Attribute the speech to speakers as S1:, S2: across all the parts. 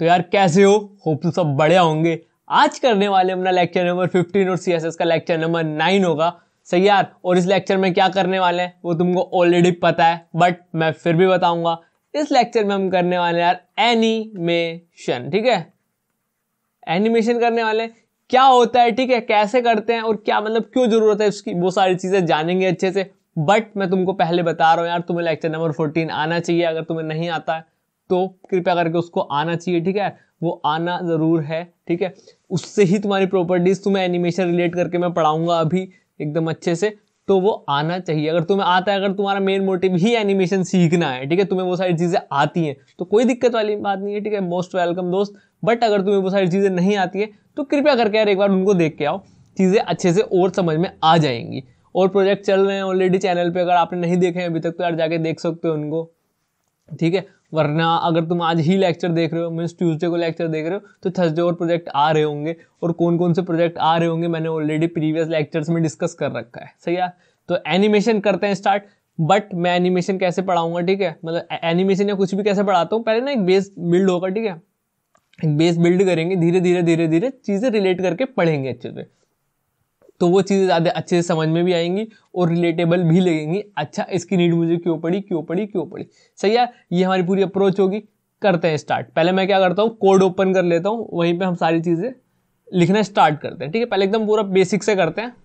S1: तो यार कैसे हो होप तो सब बढ़िया होंगे आज करने वाले अपना लेक्चर नंबर फिफ्टीन और सी का लेक्चर नंबर नाइन होगा सही यार और इस लेक्चर में क्या करने वाले हैं वो तुमको ऑलरेडी पता है बट मैं फिर भी बताऊंगा इस लेक्चर में हम करने वाले यार एनिमेशन ठीक है एनिमेशन करने वाले क्या होता है ठीक है कैसे करते हैं और क्या मतलब क्यों जरूरत है उसकी वो सारी चीज़ें जानेंगे अच्छे से बट मैं तुमको पहले बता रहा हूँ यार तुम्हें लेक्चर नंबर फोर्टीन आना चाहिए अगर तुम्हें नहीं आता है तो कृपया करके उसको आना चाहिए ठीक है वो आना ज़रूर है ठीक है उससे ही तुम्हारी प्रॉपर्टीज़ तुम्हें एनिमेशन रिलेट करके मैं पढ़ाऊँगा अभी एकदम अच्छे से तो वो आना चाहिए अगर तुम्हें आता है अगर तुम्हारा मेन मोटिव ही एनिमेशन सीखना है ठीक है तुम्हें वो सारी चीज़ें आती हैं तो कोई दिक्कत वाली बात नहीं है ठीक है मोस्ट वेलकम दोस्त बट अगर तुम्हें वो सारी चीज़ें नहीं आती है तो कृपया करके यार एक बार उनको देख के आओ चीज़ें अच्छे से और समझ में आ जाएंगी और प्रोजेक्ट चल रहे हैं ऑलरेडी चैनल पर अगर आपने नहीं देखे हैं अभी तक तो यार जाके देख सकते हो उनको ठीक है वरना अगर तुम आज ही लेक्चर देख रहे हो मीन्स ट्यूसडे को लेक्चर देख रहे हो तो थर्सडे और प्रोजेक्ट आ रहे होंगे और कौन कौन से प्रोजेक्ट आ रहे होंगे मैंने ऑलरेडी प्रीवियस लेक्चर्स में डिस्कस कर रखा है सही है तो एनिमेशन करते हैं स्टार्ट बट मैं एनिमेशन कैसे पढ़ाऊंगा ठीक है मतलब एनिमेशन या कुछ भी कैसे पढ़ाता हूँ पहले ना एक बेस बिल्ड होगा ठीक है एक बेस बिल्ड करेंगे धीरे धीरे धीरे धीरे चीज़ें रिलेट करके पढ़ेंगे अच्छे से तो वो चीज़ें ज़्यादा अच्छे से समझ में भी आएंगी और रिलेटेबल भी लगेंगी अच्छा इसकी नीड मुझे क्यों पड़ी क्यों पड़ी क्यों पड़ी सही है ये हमारी पूरी अप्रोच होगी करते हैं स्टार्ट पहले मैं क्या करता हूँ कोड ओपन कर लेता हूँ वहीं पर हम सारी चीज़ें लिखना स्टार्ट करते हैं ठीक है पहले एकदम पूरा बेसिक से करते हैं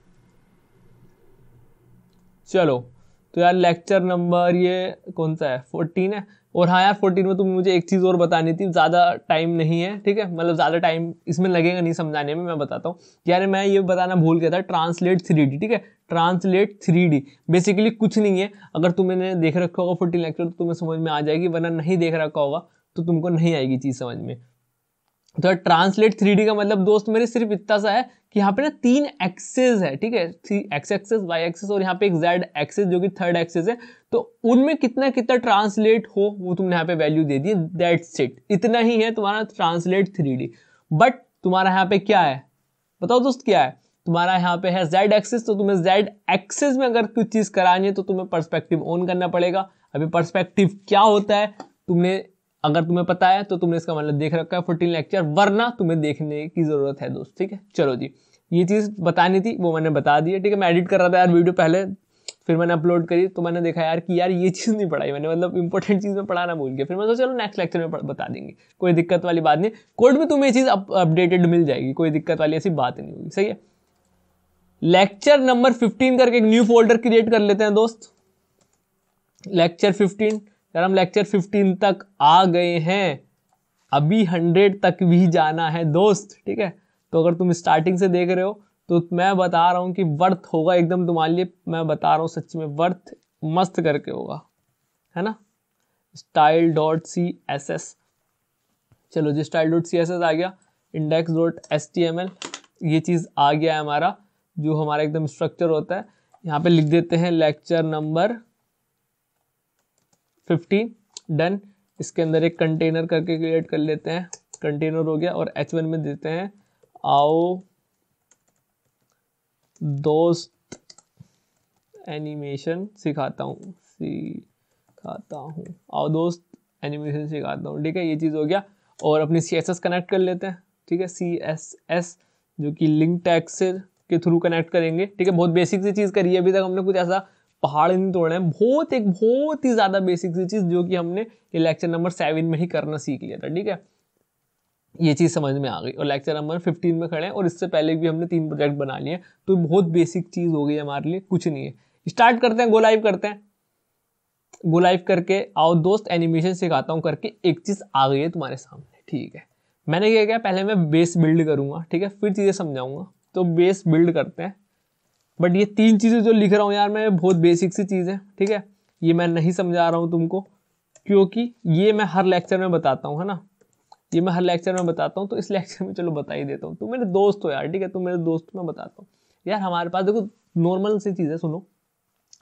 S1: चलो तो यार लेक्चर नंबर ये कौन सा है फोर्टीन है और हाँ यार फोर्टीन में तुम तो मुझे एक चीज़ और बतानी थी ज़्यादा टाइम नहीं है ठीक है मतलब ज़्यादा टाइम इसमें लगेगा नहीं समझाने में मैं बताता हूँ यार मैं ये बताना भूल गया था ट्रांसलेट थ्री ठीक है ट्रांसलेट थ्री डी बेसिकली कुछ नहीं है अगर तुमने देख रखा होगा फोर्टीन लेक्चर तो तुम्हें समझ में आ जाएगी वरना नहीं देख रखा होगा तो तुमको नहीं आएगी चीज़ समझ में तो ट्रांसलेट थ्री का मतलब दोस्त मेरे सिर्फ इतना सा है कि यहाँ पे ना तीन एक्सेस है ठीक है एक्स एक्सेस वाई एक्सेस और यहाँ पे एक जेड एक्सेस जो कि थर्ड एक्सेस है तो उनमें कितना कितना ट्रांसलेट हो वो तुमने यहाँ पे वैल्यू दे दी दैट्स इट इतना ही है तुम्हारा ट्रांसलेट थ्री बट तुम्हारा यहाँ पे क्या है बताओ दोस्त क्या है तुम्हारा यहाँ पे है जेड एक्सेस तो तुम्हें जेड एक्सेस में अगर कुछ चीज़ करानी है तो तुम्हें परस्पेक्टिव ऑन करना पड़ेगा अभी परस्पेक्टिव क्या होता है तुमने अगर तुम्हें पता है तो तुमने इसका मतलब देख रखा है फोर्टीन लेक्चर वरना तुम्हें देखने की ज़रूरत है दोस्त ठीक है चलो जी ये चीज़ बतानी थी वो मैंने बता दी है ठीक है मैं एडिट कर रहा था यार वीडियो पहले फिर मैंने अपलोड करी तो मैंने देखा यार कि यार ये चीज़ नहीं पढ़ाई मैंने मतलब इंपॉर्टेंट चीज़ में पढ़ाना भूल गया फिर मैं सोचा चलो नेक्स्ट लेक्चर में बता देंगे कोई दिक्कत वाली बात नहीं कोर्ट में तुम्हें ये चीज़ अपडेटेड मिल जाएगी कोई दिक्कत वाली ऐसी बात नहीं होगी सही है लेक्चर नंबर फिफ्टीन करके एक न्यू फोल्डर क्रिएट कर लेते हैं दोस्त लेक्चर फिफ्टीन यार हम लेक्चर फिफ्टीन तक आ गए हैं अभी हंड्रेड तक भी जाना है दोस्त ठीक है तो अगर तुम स्टार्टिंग से देख रहे हो तो मैं बता रहा हूँ कि वर्थ होगा एकदम तुम्हारे लिए मैं बता रहा हूँ सच में वर्थ मस्त करके होगा है ना style dot C S S चलो जी style dot C S S आ गया index dot S T M L ये चीज़ आ गया है हमारा जो हमारा एकदम स्ट्रक्चर होता है यहाँ पे लिख देते हैं लेक्चर नंबर फिफ्टी डन इसके अंदर एक कंटेनर करके क्रिएट कर लेते हैं कंटेनर हो गया और एच वन में देते हैं आओ दोस्त एनिमेशन सिखाता हूँ सिखाता हूँ आओ दोस्त एनिमेशन सिखाता हूँ ठीक है ये चीज़ हो गया और अपनी सी एस एस कनेक्ट कर लेते हैं ठीक है सी एस एस जो कि लिंक टैक्स के थ्रू कनेक्ट करेंगे ठीक है बहुत बेसिक सी चीज़ करी है अभी तक हमने कुछ ऐसा पहाड़ नहीं तोड़ना है बहुत एक बहुत ही ज़्यादा बेसिक सी चीज़ जो कि हमने लेक्चर नंबर सेवन में ही करना सीख लिया था ठीक है ये चीज़ समझ में आ गई और लेक्चर नंबर फिफ्टीन में खड़े हैं और इससे पहले भी हमने तीन प्रोजेक्ट बना लिए तो बहुत बेसिक चीज़ हो गई हमारे लिए कुछ नहीं है स्टार्ट करते हैं गो लाइव करते हैं गो लाइव करके आओ दोस्त एनिमेशन सिखाता हूँ करके एक चीज़ आ गई है तुम्हारे सामने ठीक है मैंने क्या किया पहले मैं बेस बिल्ड करूंगा ठीक है फिर चीज़ें समझाऊंगा तो बेस बिल्ड करते हैं बट ये तीन चीज़ें जो लिख रहा हूँ यार मैं बहुत बेसिक सी चीज़ है ठीक है ये मैं नहीं समझा रहा हूँ तुमको क्योंकि ये मैं हर लेक्चर में बताता हूँ है ना ये मैं हर लेक्चर में बताता हूँ तो इस लेक्चर में चलो बता ही देता हूँ तुम मेरे दोस्त हो यार ठीक है तुम मेरे दोस्त में बताता हूँ यार हमारे पास देखो नॉर्मल सी चीज़ है सुनो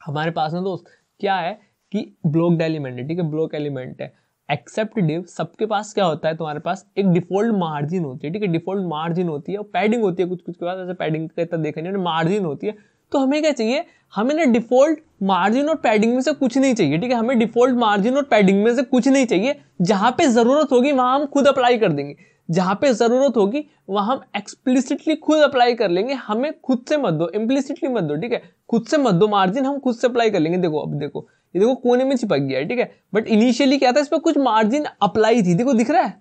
S1: हमारे पास ना दोस्त क्या है कि ब्लॉक एलिमेंट है ठीक है ब्लॉक एलिमेंट है एक्सेप्ट डिव सबके पास क्या होता है तुम्हारे पास एक डिफॉल्ट मार्जिन होती है ठीक है डिफॉल्ट मार्जिन होती है और पैडिंग होती है कुछ कुछ के पास ऐसे पैडिंग का इतना देखा नहीं मार्जिन होती है तो हमें क्या चाहिए हमें ना डिफॉल्ट मार्जिन और पैडिंग में से कुछ नहीं चाहिए ठीक है हमें डिफॉल्ट मार्जिन और पैडिंग में से कुछ नहीं चाहिए जहां पे ज़रूरत होगी वहां हम खुद अप्लाई कर देंगे जहां पे ज़रूरत होगी वहां हम एक्सप्लिसिटली खुद अप्लाई कर लेंगे हमें खुद से मत दो इम्प्लिसिटली मत दो ठीक है खुद से मत दो मार्जिन हम खुद से अप्लाई कर लेंगे देखो अब देखो ये देखो कोने में चिपक गया है ठीक है बट इनिशियली क्या था इस पर कुछ मार्जिन अप्लाई थी देखो दिख रहा है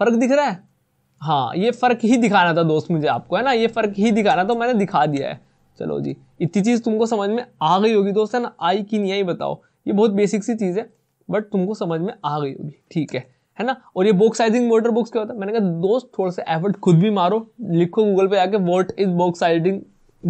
S1: फर्क दिख रहा है हाँ ये फ़र्क ही दिखाना था दोस्त मुझे आपको है ना ये फ़र्क ही दिखाना तो मैंने दिखा दिया है चलो जी इतनी चीज़ तुमको समझ में आ गई होगी दोस्त है ना आई की नहीं आई बताओ ये बहुत बेसिक सी चीज़ है बट तुमको समझ में आ गई होगी ठीक है है ना और ये बॉक्स साइजिंग मोटर बुक्स क्या होता है मैंने कहा दोस्त थोड़ा सा एफर्ट खुद भी मारो लिखो गूगल पे जाके what is box sizing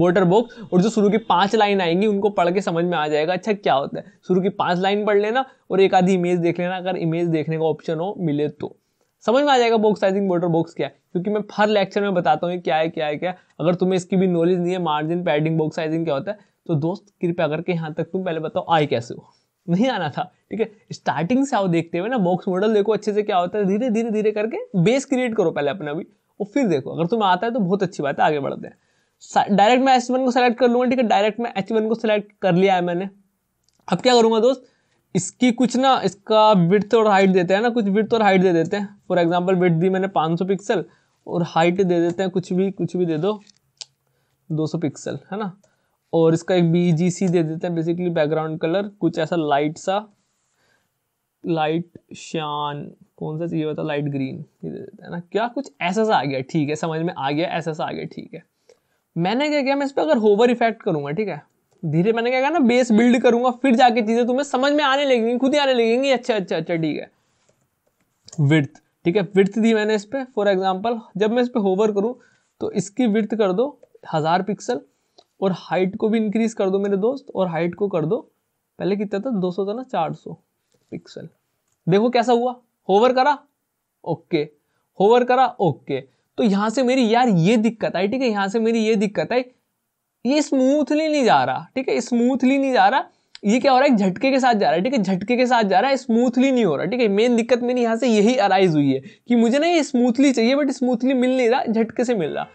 S1: border box और जो शुरू की पांच लाइन आएंगी उनको पढ़ के समझ में आ जाएगा अच्छा क्या होता है शुरू की पांच लाइन पढ़ लेना और एक आधी इमेज देख लेना अगर इमेज देखने का ऑप्शन हो मिले तो समझ में आ जाएगा बॉक्स साइजिंग बॉर्डर बॉक्स क्या है क्योंकि मैं हर लेक्चर में बताता हूँ क्या है क्या है क्या अगर तुम्हें इसकी भी नॉलेज नहीं है मार्जिन पैडिंग बॉक्स साइजिंग क्या होता है तो दोस्त कृपया करके यहाँ तक तुम पहले बताओ आए कैसे हो नहीं आना था ठीक है स्टार्टिंग से आओ देखते हुए ना बॉक्स मॉडल देखो अच्छे से क्या होता है धीरे धीरे धीरे करके बेस क्रिएट करो पहले अपना भी और फिर देखो अगर तुम्हें आता है तो बहुत अच्छी बात है आगे बढ़ते हैं डायरेक्ट मैं एच को सेलेक्ट कर लूंगा ठीक है डायरेक्ट मैं एच वन को सिलेक्ट कर लिया है मैंने अब क्या करूंगा दोस्त इसकी कुछ ना इसका विर्थ और हाइट देते हैं ना कुछ विर्थ और हाइट दे देते हैं फॉर एग्जाम्पल विर्थ दी मैंने 500 पिक्सल और हाइट दे देते हैं कुछ भी कुछ भी दे दो 200 पिक्सल है ना और इसका एक बी दे देते हैं बेसिकली बैकग्राउंड कलर कुछ ऐसा लाइट सा लाइट शान कौन सा चाहिए होता लाइट ग्रीन ये दे देते हैं ना क्या कुछ ऐसा सा आ गया ठीक है समझ में आ गया ऐसा सा आ गया ठीक है मैंने क्या किया मैं इस पर अगर होवर इफेक्ट करूँगा ठीक है धीरे मैंने क्या कहा ना बेस बिल्ड करूंगा फिर जाके चीजें तुम्हें समझ में आने लगेंगी खुद ही आने लगेंगी अच्छा अच्छा अच्छा ठीक है विर्थ ठीक है विर्थ दी मैंने इस पर फॉर एग्जाम्पल जब मैं इस पर होवर करूँ तो इसकी विर्थ कर दो हज़ार पिक्सल और हाइट को भी इंक्रीज कर दो मेरे दोस्त और हाइट को कर दो पहले कितना था दो था ना चार पिक्सल देखो कैसा हुआ होवर करा ओके होवर करा ओके तो यहां से मेरी यार ये दिक्कत आई ठीक है यहां से मेरी ये दिक्कत आई ये स्मूथली नहीं जा रहा ठीक है स्मूथली नहीं जा रहा ये क्या हो रहा है झटके के साथ जा रहा है ठीक है झटके के साथ जा रहा है स्मूथली नहीं हो रहा ठीक है मेन दिक्कत मेरी यहाँ से यही अराइज हुई है कि मुझे ना ये स्मूथली चाहिए बट स्मूथली मिल नहीं रहा झटके से मिल रहा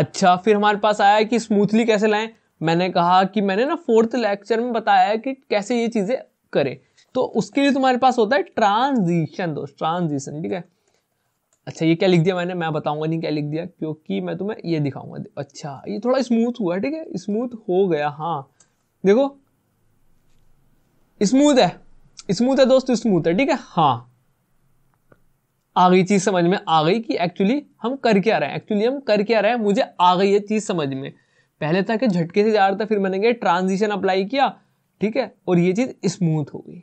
S1: अच्छा फिर हमारे पास आया कि स्मूथली कैसे लाएं मैंने कहा कि मैंने ना फोर्थ लेक्चर में बताया कि कैसे ये चीज़ें करें तो उसके लिए तुम्हारे पास होता है ट्रांजिशन दोस्त ट्रांजिशन ठीक है अच्छा ये क्या लिख दिया मैंने मैं बताऊंगा नहीं क्या लिख दिया क्योंकि मैं तुम्हें ये दिखाऊंगा अच्छा ये थोड़ा स्मूथ हुआ ठीक है स्मूथ हो गया हाँ देखो स्मूथ है स्मूथ है दोस्त स्मूथ है ठीक है हाँ आ गई चीज समझ में आ गई कि एक्चुअली हम कर क्या रहे हैं एक्चुअली हम कर क्या रहे हैं मुझे आ गई है चीज समझ में पहले था कि झटके से जा रहा था फिर मैंने ट्रांजिशन अप्लाई किया ठीक है और ये चीज स्मूथ हो गई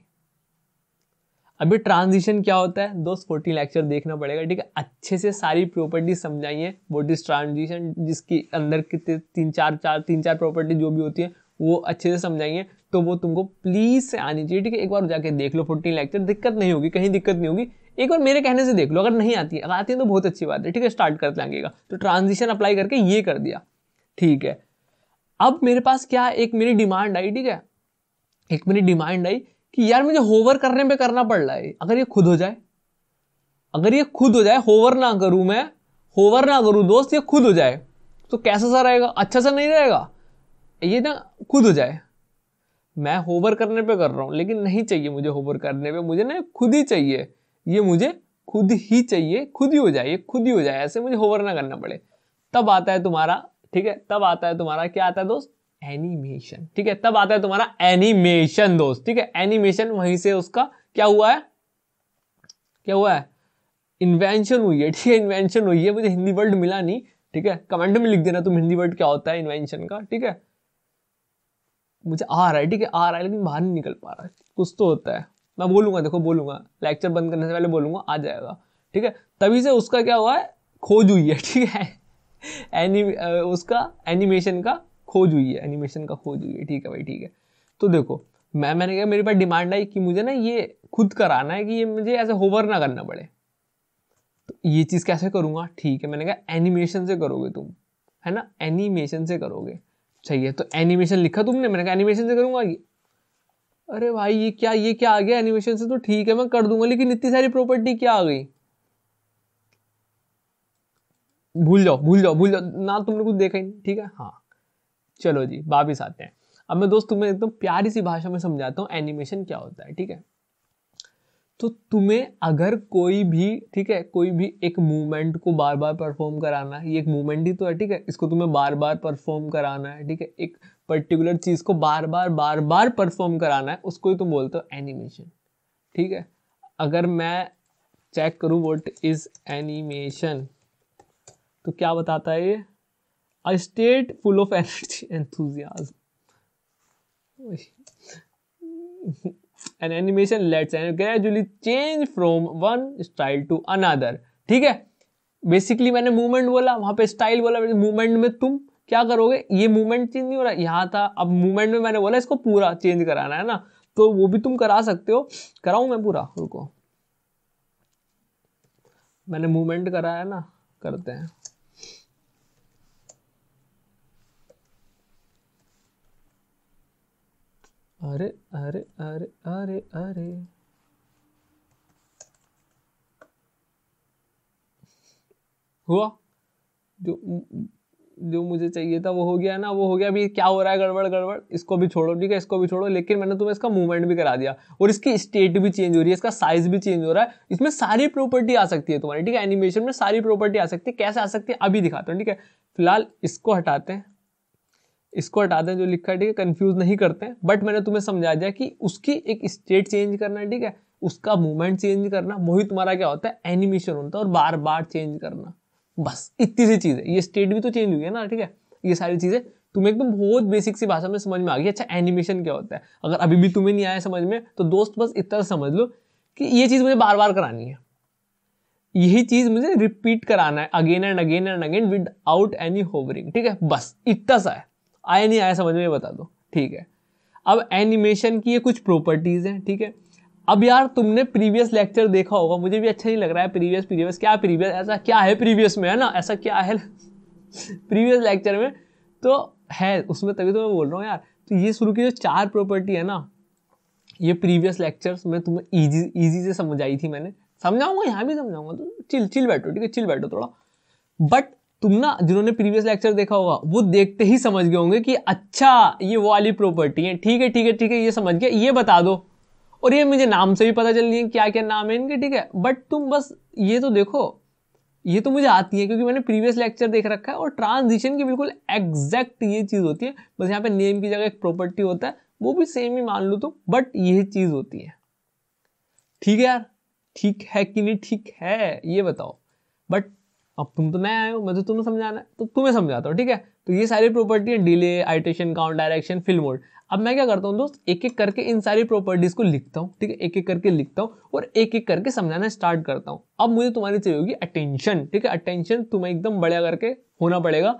S1: अभी ट्रांजिशन क्या होता है दोस्त फोर्टी लेक्चर देखना पड़ेगा ठीक है अच्छे से सारी प्रॉपर्टी समझाइए वोट इज ट्रांजिशन जिसकी अंदर कितने तीन चार चार तीन चार प्रॉपर्टी जो भी होती है वो अच्छे से समझाइए तो वो तुमको प्लीज़ से आनी चाहिए ठीक है एक बार जाके देख लो फोर्टीन लेक्चर दिक्कत नहीं होगी कहीं दिक्कत नहीं होगी एक बार मेरे कहने से देख लो अगर नहीं आती है अगर आती है तो बहुत अच्छी बात है ठीक है स्टार्ट कर आगेगा तो ट्रांजिशन अप्लाई करके ये कर दिया ठीक है अब मेरे पास क्या एक मेरी डिमांड आई ठीक है एक मेरी डिमांड आई कि यार मुझे होवर करने पे करना पड़ रहा है अगर ये खुद हो जाए अगर ये खुद हो जाए होवर ना करूं मैं होवर ना करूं दोस्त ये खुद हो जाए तो कैसा सा रहेगा अच्छा सा नहीं रहेगा ये ना खुद हो जाए मैं होवर करने पे कर रहा हूं लेकिन नहीं चाहिए मुझे होवर करने पे मुझे ना खुद ही चाहिए ये मुझे खुद ही चाहिए खुद ही हो जाए ये खुद ही हो जाए ऐसे मुझे होवर ना करना पड़े तब आता है तुम्हारा ठीक है तब आता है तुम्हारा क्या आता है दोस्त एनिमेशन ठीक है तब आता है तुम्हारा एनिमेशन दोस्त ठीक है एनिमेशन वहीं से उसका क्या हुआ है क्या हुआ है इन्वेंशन हुई है ठीक है इन्वेंशन हुई है मुझे हिंदी वर्ड मिला नहीं ठीक है कमेंट में लिख देना तुम हिंदी वर्ड क्या होता है इन्वेंशन का ठीक है मुझे आ रहा है ठीक है आ रहा है लेकिन बाहर नहीं निकल पा रहा है कुछ तो होता है मैं बोलूंगा देखो बोलूंगा लेक्चर बंद करने से पहले बोलूंगा आ जाएगा ठीक है तभी से उसका क्या हुआ है खोज हुई है ठीक है एनी उसका एनिमेशन का खोज हुई है एनिमेशन का खोज हुई है ठीक है भाई ठीक है तो देखो मैं मैंने कहा मेरे पास डिमांड आई कि मुझे ना ये खुद कराना है कि ये मुझे ऐसे होवर ना करना पड़े तो ये चीज़ कैसे करूँगा ठीक है मैंने कहा एनिमेशन से करोगे तुम है ना एनिमेशन से करोगे है तो एनिमेशन लिखा तुमने मैंने कहा एनिमेशन से करूँगा ये अरे भाई ये क्या ये क्या आ गया एनिमेशन से तो ठीक है मैं कर दूंगा लेकिन इतनी सारी प्रॉपर्टी क्या आ गई भूल जाओ भूल जाओ भूल जाओ ना तुमने कुछ देखा ही नहीं ठीक है हाँ चलो जी वापिस आते हैं अब मैं दोस्त तुम्हें एकदम प्यारी सी भाषा में समझाता हूँ एनिमेशन क्या होता है ठीक है तो तुम्हें अगर कोई भी ठीक है कोई भी एक मूवमेंट को बार बार परफॉर्म कराना है ये एक मूवमेंट ही तो है ठीक है इसको तुम्हें बार बार परफॉर्म कराना है ठीक है एक पर्टिकुलर चीज़ को बार बार बार बार परफॉर्म कराना है उसको ही तुम बोलते हो एनिमेशन ठीक है अगर मैं चेक करूँ वट इज़ एनिमेशन तो क्या बताता है ये A state full of energy and enthusiasm. an animation lets and gradually change from one style to another. ठीक है बेसिकली मैंने मूवमेंट बोला वहां पे स्टाइल बोला मूवमेंट में तुम क्या करोगे ये मूवमेंट चेंज नहीं हो रहा यहाँ था अब मूवमेंट में मैंने बोला इसको पूरा चेंज कराना है ना तो वो भी तुम करा सकते हो कराऊ मैं पूरा रुको मैंने मूवमेंट कराया ना करते हैं अरे अरे अरे अरे अरे हुआ जो जो मुझे चाहिए था वो हो गया ना वो हो गया अभी क्या हो रहा है गड़बड़ गड़बड़ इसको भी छोड़ो ठीक है इसको भी छोड़ो लेकिन मैंने तुम्हें इसका मूवमेंट भी करा दिया और इसकी स्टेट भी चेंज हो रही है इसका साइज भी चेंज हो रहा है इसमें सारी प्रॉपर्टी आ सकती है तुम्हारी ठीक है एनिमेशन में सारी प्रॉपर्टी आ सकती है कैसे आ सकती है अभी दिखाते हैं ठीक है फिलहाल इसको हटाते हैं इसको हटा दें जो लिखा है ठीक है कन्फ्यूज नहीं करते हैं बट मैंने तुम्हें समझा दिया कि उसकी एक स्टेट चेंज करना है ठीक है उसका मूवमेंट चेंज करना वही तुम्हारा क्या होता है एनिमेशन होता है और बार बार चेंज करना बस इतनी सी चीज़ है ये स्टेट भी तो चेंज हुई है ना ठीक है ये सारी चीज़ें तुम्हें एकदम बहुत बेसिक सी भाषा में समझ में आ गई अच्छा एनिमेशन क्या होता है अगर अभी भी तुम्हें नहीं आया समझ में तो दोस्त बस इतना समझ लो कि ये चीज़ मुझे बार बार करानी है यही चीज़ मुझे रिपीट कराना है again and again and again without any hovering ठीक है बस इतना सा है आया नहीं आया समझ में बता दो ठीक है अब एनिमेशन की ये कुछ प्रॉपर्टीज़ हैं ठीक है अब यार तुमने प्रीवियस लेक्चर देखा होगा मुझे भी अच्छा नहीं लग रहा है प्रीवियस प्रीवियस क्या प्रीवियस ऐसा क्या है प्रीवियस में है ना ऐसा क्या है प्रीवियस लेक्चर में तो है उसमें तभी तो मैं बोल रहा हूँ यार तो ये शुरू की जो चार प्रॉपर्टी है ना ये प्रीवियस लेक्चर्स में तुम्हें इजी इजी से समझाई थी मैंने समझाऊंगा यहाँ भी समझाऊंगा तो चिल चिल बैठो ठीक है चिल बैठो थोड़ा बट तुम ना जिन्होंने प्रीवियस लेक्चर देखा होगा वो देखते ही समझ गए होंगे कि अच्छा ये वो वाली प्रॉपर्टी है ठीक है ठीक है ठीक है ये समझ गया ये बता दो और ये मुझे नाम से भी पता चल रही है क्या क्या नाम है इनके ठीक है बट तुम बस ये तो देखो ये तो मुझे आती है क्योंकि मैंने प्रीवियस लेक्चर देख रखा है और ट्रांजिशन की बिल्कुल एग्जैक्ट ये चीज़ होती है बस यहाँ पे नेम की जगह एक प्रॉपर्टी होता है वो भी सेम ही मान लो तुम तो, बट ये चीज़ होती है ठीक है यार ठीक है कि नहीं ठीक है ये बताओ बट अब तुम तो नए आए हो मुझे तुम्हें समझाना है तो तुम्हें समझाता हूँ ठीक है तो ये सारी प्रॉपर्टी है delay iteration count direction fill mode अब मैं क्या करता हूँ दोस्त एक एक करके इन सारी प्रॉपर्टीज़ को लिखता हूँ ठीक है एक एक करके लिखता हूँ और एक एक करके समझाना स्टार्ट करता हूँ अब मुझे तुम्हारी चाहिए होगी अटेंशन ठीक है अटेंशन तुम्हें एकदम बढ़िया करके होना पड़ेगा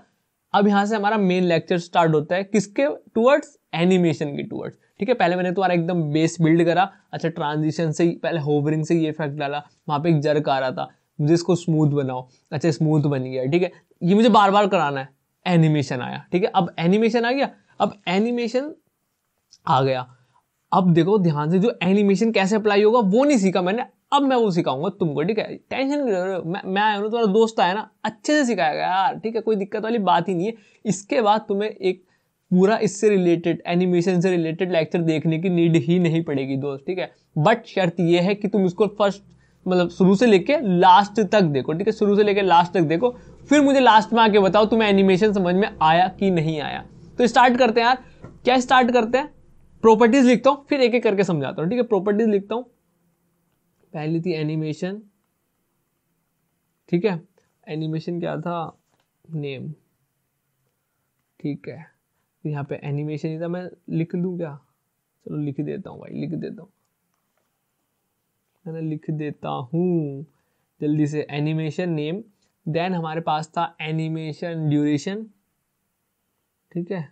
S1: अब यहाँ से हमारा मेन लेक्चर स्टार्ट होता है किसके टूवर्ड्स एनिमेशन के टूवर्ड्स ठीक है पहले मैंने तुम्हारा एकदम बेस बिल्ड करा अच्छा ट्रांजिशन से पहले होवरिंग से ये इफेक्ट डाला वहाँ पे एक जर्क आ रहा था मुझे इसको स्मूथ बनाओ अच्छा स्मूथ बन गया ठीक है ये मुझे बार बार कराना है एनिमेशन आया ठीक है अब एनिमेशन आ गया अब एनिमेशन आ गया अब देखो ध्यान से जो एनिमेशन कैसे अप्लाई होगा वो नहीं सीखा मैंने अब मैं वो सिखाऊंगा तुमको ठीक है टेंशन मैं मैं आया हूँ ना तुम्हारा दोस्त आया ना अच्छे से सिखाया गया यार ठीक है कोई दिक्कत वाली बात ही नहीं है इसके बाद तुम्हें एक पूरा इससे रिलेटेड एनिमेशन से रिलेटेड लेक्चर देखने की नीड ही नहीं पड़ेगी दोस्त ठीक है बट शर्त यह है कि तुम इसको फर्स्ट मतलब शुरू से लेके लास्ट तक देखो ठीक है शुरू से लेके लास्ट तक देखो फिर मुझे लास्ट में आके बताओ तुम्हें एनिमेशन समझ में आया कि नहीं आया तो स्टार्ट करते हैं यार क्या स्टार्ट करते हैं प्रॉपर्टीज लिखता हूँ फिर एक एक करके समझाता हूँ ठीक है प्रॉपर्टीज लिखता हूँ पहली थी एनिमेशन ठीक है एनिमेशन क्या था नेम ठीक है यहाँ पे एनिमेशन ही था मैं लिख लू क्या चलो लिख देता हूँ भाई लिख देता हूँ मैंने लिख देता हूँ जल्दी से एनिमेशन नेम देन हमारे पास था एनिमेशन ड्यूरेशन ठीक है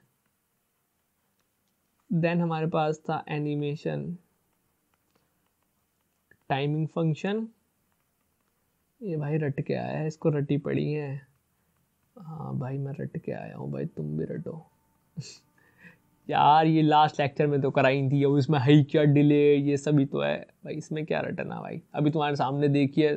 S1: देन हमारे पास था एनिमेशन टाइमिंग फंक्शन ये भाई रट के आया है इसको रटी पड़ी है हाँ भाई मैं रट के आया हूँ भाई तुम भी रटो यार ये लास्ट लेक्चर में तो कराई थी अब इसमें हाई क्या डिले ये सभी तो है भाई इसमें क्या है भाई अभी तुम्हारे सामने देखिए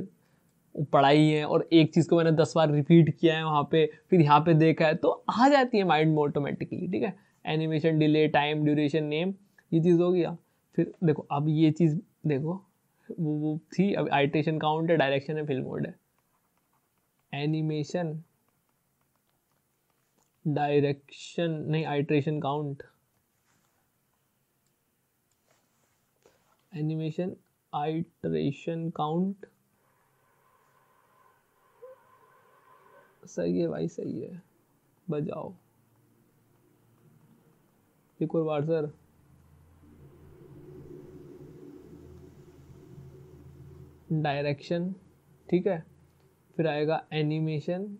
S1: पढ़ाई है और एक चीज़ को मैंने दस बार रिपीट किया है वहाँ पे फिर यहाँ पे देखा है तो आ जाती है माइंड में ऑटोमेटिकली ठीक है animation delay time duration name ये चीज़ हो गया फिर देखो अब ये चीज़ देखो वो वो थी अब आइटेशन काउंट है डायरेक्शन है फिल्म मोड है एनिमेशन डायरेक्शन नहीं iteration count animation iteration count सही है भाई सही है बजाओ एक और बार सर डायरेक्शन ठीक है फिर आएगा एनिमेशन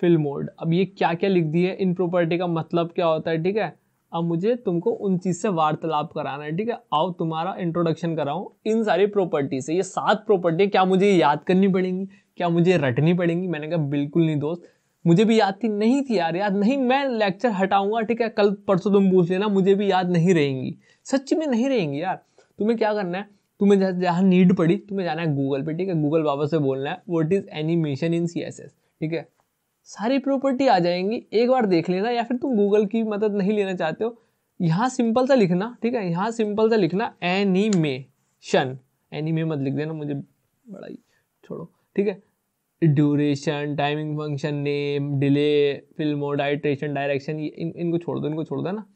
S1: फिल्म मोड अब ये क्या क्या लिख दिए इन प्रॉपर्टी का मतलब क्या होता है ठीक है अब मुझे तुमको उन चीज़ से वार्तालाप कराना है ठीक है आओ तुम्हारा इंट्रोडक्शन कराऊँ इन सारी प्रॉपर्टी से ये सात प्रॉपर्टी क्या मुझे याद करनी पड़ेंगी क्या मुझे रटनी पड़ेंगी मैंने कहा बिल्कुल नहीं दोस्त मुझे भी याद थी नहीं थी यार याद नहीं मैं लेक्चर हटाऊंगा ठीक है कल परसों तुम पूछ लेना मुझे भी याद नहीं रहेंगी सच्ची में नहीं रहेंगी यार तुम्हें क्या करना है तुम्हें जहाँ नीड पड़ी तुम्हें जाना है गूगल पे ठीक है गूगल बाबा से बोलना है what is animation in C ठीक है सारी प्रॉपर्टी आ जाएंगी एक बार देख लेना या फिर तुम गूगल की मदद नहीं लेना चाहते हो यहाँ सिंपल सा लिखना ठीक है यहाँ सिंपल सा लिखना एनीमेशन एनीमे मत लिख देना मुझे बड़ा ही छोड़ो ठीक है duration timing function name delay fill mode iteration direction इन इनको छोड़ दो इनको छोड़ दो ना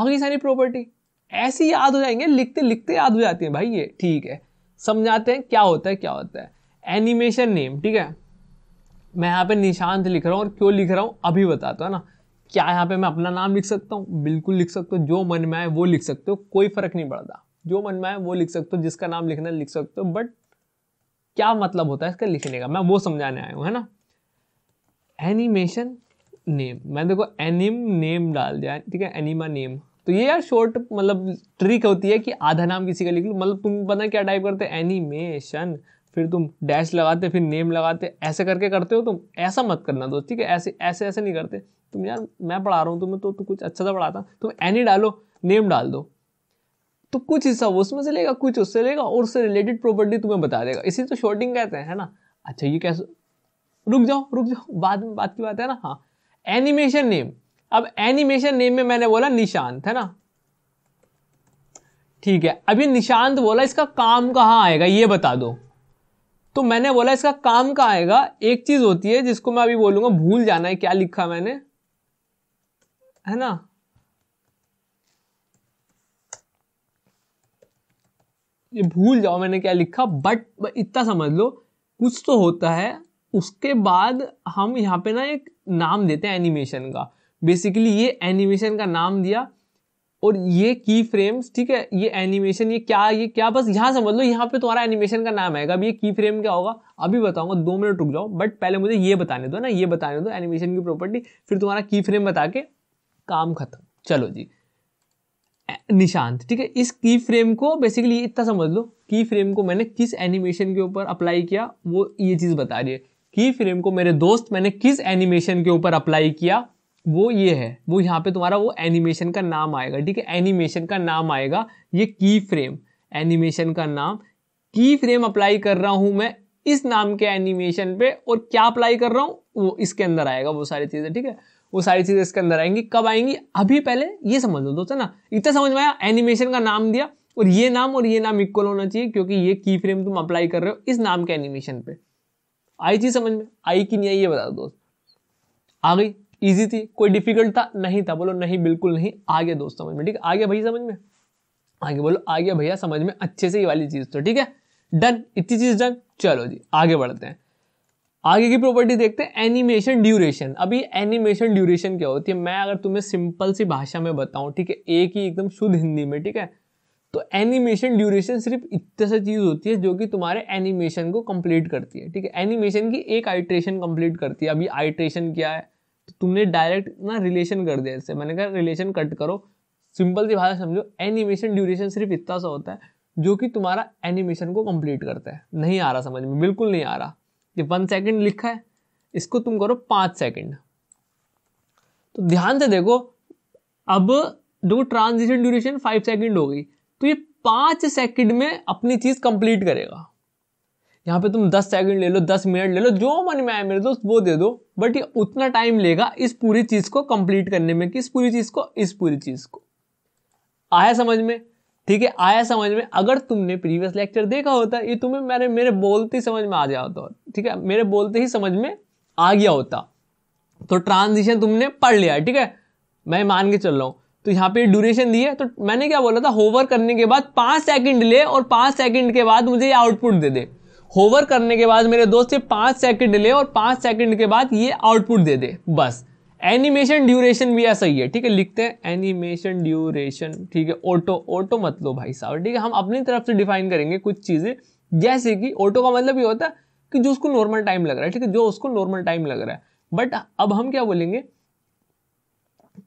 S1: आगे सारी प्रॉपर्टी ऐसी याद हो जाएंगे लिखते लिखते याद हो जाती है भाई ये ठीक है समझाते हैं क्या होता है क्या होता है एनिमेशन नेम ठीक है मैं यहाँ पे निशांत लिख रहा हूँ और क्यों लिख रहा हूँ अभी बताता है ना क्या यहाँ पे मैं अपना नाम लिख सकता हूँ बिल्कुल लिख सकते हो जो मन में आए वो लिख सकते हो कोई फर्क नहीं पड़ता जो मन में आए वो लिख सकते हो जिसका नाम लिखना लिख सकते हो बट क्या मतलब होता है इसका लिखने का मैं वो समझाने आया हूँ है ना एनिमेशन नेम मैं देखो एनिम नेम डाल दिया ठीक है एनिमा नेम तो ये यार शॉर्ट मतलब ट्रिक होती है कि आधा नाम किसी का लिख लो मतलब तुम पता क्या टाइप करते एनिमेशन फिर तुम डैश लगाते फिर नेम लगाते ऐसे करके करते हो तुम ऐसा मत करना दोस्त ठीक है ऐसे ऐसे ऐसे नहीं करते तुम यार मैं पढ़ा रहा हूँ तुम्हें तो, तू तो कुछ अच्छा सा पढ़ाता तुम एनी डालो नेम डाल दो तो कुछ हिस्सा वो उसमें से लेगा कुछ उससे लेगा और उससे रिलेटेड प्रॉपर्टी तुम्हें बता देगा इसी तो शॉर्टिंग कहते हैं है ना अच्छा ये कैसे रुक जाओ रुक जाओ बाद में बात की बात है ना हाँ एनिमेशन नेम अब एनिमेशन नेम में मैंने बोला निशांत है ना ठीक है अभी निशांत बोला इसका काम कहाँ आएगा ये बता दो तो मैंने बोला इसका काम का आएगा एक चीज होती है जिसको मैं अभी बोलूंगा भूल जाना है क्या लिखा मैंने है ना ये भूल जाओ मैंने क्या लिखा बट इतना समझ लो कुछ तो होता है उसके बाद हम यहाँ पे ना एक नाम देते हैं एनिमेशन का बेसिकली ये एनिमेशन का नाम दिया और ये की फ्रेम्स ठीक है ये एनिमेशन ये क्या ये क्या बस यहाँ समझ लो यहाँ पे तुम्हारा एनिमेशन का नाम आएगा अब ये की फ्रेम क्या होगा अभी बताऊंगा दो मिनट रुक जाओ बट पहले मुझे ये बताने दो ना ये बताने दो एनिमेशन की प्रॉपर्टी फिर तुम्हारा की फ्रेम बता के काम खत्म चलो जी निशांत ठीक है इस की फ्रेम को बेसिकली इतना समझ लो की फ्रेम को मैंने किस एनिमेशन के ऊपर अप्लाई किया वो ये चीज़ बता रही है की फ्रेम को मेरे दोस्त मैंने किस एनिमेशन के ऊपर अप्लाई किया वो ये है वो यहाँ पे तुम्हारा वो एनिमेशन का नाम आएगा ठीक है एनिमेशन का नाम आएगा ये की फ्रेम एनिमेशन का नाम की फ्रेम अप्लाई कर रहा हूँ मैं इस नाम के एनिमेशन पे और क्या अप्लाई कर रहा हूँ वो इसके अंदर आएगा वो सारी चीज़ें ठीक है वो सारी चीज़ें इसके अंदर आएंगी कब आएंगी अभी पहले ये समझ लो दोस्तों ना इतना समझ में आया एनिमेशन का नाम दिया और ये नाम और ये नाम इक्वल होना चाहिए क्योंकि ये की फ्रेम तुम अप्लाई कर रहे हो इस नाम के एनिमेशन पे आई चीज़ समझ में आई की नहीं आई ये बता दो दोस्त आ गई ईजी थी कोई डिफिकल्ट था नहीं था बोलो नहीं बिल्कुल नहीं आ गया दोस्त समझ में ठीक है आ गया भैया समझ में आगे बोलो आ गया भैया समझ में अच्छे से ये वाली चीज़ तो ठीक है डन इतनी चीज़ डन चलो जी आगे बढ़ते हैं आगे की प्रॉपर्टी देखते हैं एनिमेशन ड्यूरेशन अभी एनिमेशन ड्यूरेशन क्या होती है मैं अगर तुम्हें सिंपल सी भाषा में बताऊं ठीक है एक ही एकदम शुद्ध हिंदी में ठीक है तो एनिमेशन ड्यूरेशन सिर्फ इतने सी चीज़ होती है जो कि तुम्हारे एनिमेशन को कंप्लीट करती है ठीक है एनिमेशन की एक आइट्रेशन कंप्लीट करती है अभी आइट्रेशन क्या है तुमने डायरेक्ट ना रिलेशन कर दिया इससे मैंने कहा रिलेशन कट करो सिंपल सी भाषा समझो एनिमेशन ड्यूरेशन सिर्फ इतना सा होता है जो कि तुम्हारा एनिमेशन को कंप्लीट करता है नहीं आ रहा समझ में बिल्कुल नहीं आ रहा ये वन सेकेंड लिखा है इसको तुम करो पाँच सेकेंड तो ध्यान से देखो अब देखो ट्रांजिशन ड्यूरेशन फाइव सेकेंड हो गई तो ये पाँच सेकेंड में अपनी चीज़ कंप्लीट करेगा यहाँ पे तुम 10 सेकंड ले लो 10 मिनट ले लो जो मन में आए मेरे दोस्त वो दे दो बट ये उतना टाइम लेगा इस पूरी चीज़ को कंप्लीट करने में किस पूरी चीज़ को इस पूरी चीज़ को आया समझ में ठीक है आया समझ में अगर तुमने प्रीवियस लेक्चर देखा होता ये तुम्हें मेरे मेरे बोलते ही समझ में आ गया होता ठीक है मेरे बोलते ही समझ में आ गया होता तो ट्रांजिशन तुमने पढ़ लिया ठीक है मैं मान के चल रहा हूँ तो यहाँ पे ड्यूरेशन दी है तो मैंने क्या बोला था होवर करने के बाद पाँच सेकंड ले और पांच सेकंड के बाद मुझे ये आउटपुट दे दे होवर करने के बाद मेरे दोस्त से पाँच सेकंड ले और पाँच सेकंड के बाद ये आउटपुट दे दे बस एनिमेशन ड्यूरेशन भी ऐसा ही है ठीक है लिखते हैं एनिमेशन ड्यूरेशन ठीक है ऑटो ऑटो मतलब भाई साहब ठीक है हम अपनी तरफ से डिफाइन करेंगे कुछ चीज़ें जैसे कि ऑटो का मतलब ये होता है कि जो उसको नॉर्मल टाइम लग रहा है ठीक है जो उसको नॉर्मल टाइम लग रहा है बट अब हम क्या बोलेंगे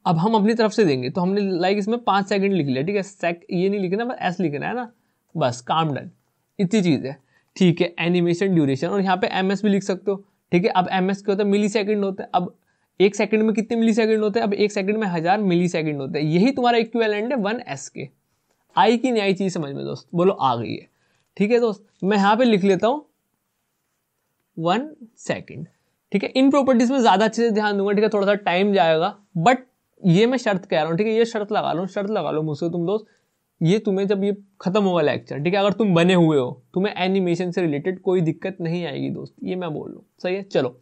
S1: अब हम अपनी तरफ से देंगे तो हमने लाइक इसमें पाँच सेकंड लिख लिया ठीक है सेक ये नहीं लिखना बस ऐसा लिखना है ना बस काम डन इतनी चीज़ है ठीक है एनिमेशन ड्यूरेशन और यहाँ पे एम भी लिख सकते हो ठीक है अब एम क्या होता है मिली सेकंड होता है अब एक सेकंड में कितने मिली सेकेंड होते हैं अब एक सेकंड में हज़ार मिली सेकेंड होते हैं यही तुम्हारा इक्विवेलेंट है वन एस के आई की न्याय चीज़ समझ में दोस्त बोलो आ गई है ठीक है दोस्त मैं यहाँ पे लिख लेता हूँ वन सेकेंड ठीक है इन प्रॉपर्टीज़ में ज़्यादा अच्छे से ध्यान दूंगा ठीक है थोड़ा सा टाइम जाएगा बट ये मैं शर्त कह रहा हूँ ठीक है ये शर्त लगा लो शर्त लगा लो मुझसे तुम दोस्त ये तुम्हें जब ये खत्म होगा लेक्चर ठीक है अगर तुम बने हुए हो तुम्हें एनिमेशन से रिलेटेड कोई दिक्कत नहीं आएगी दोस्त ये मैं बोल रहा हूँ सही है चलो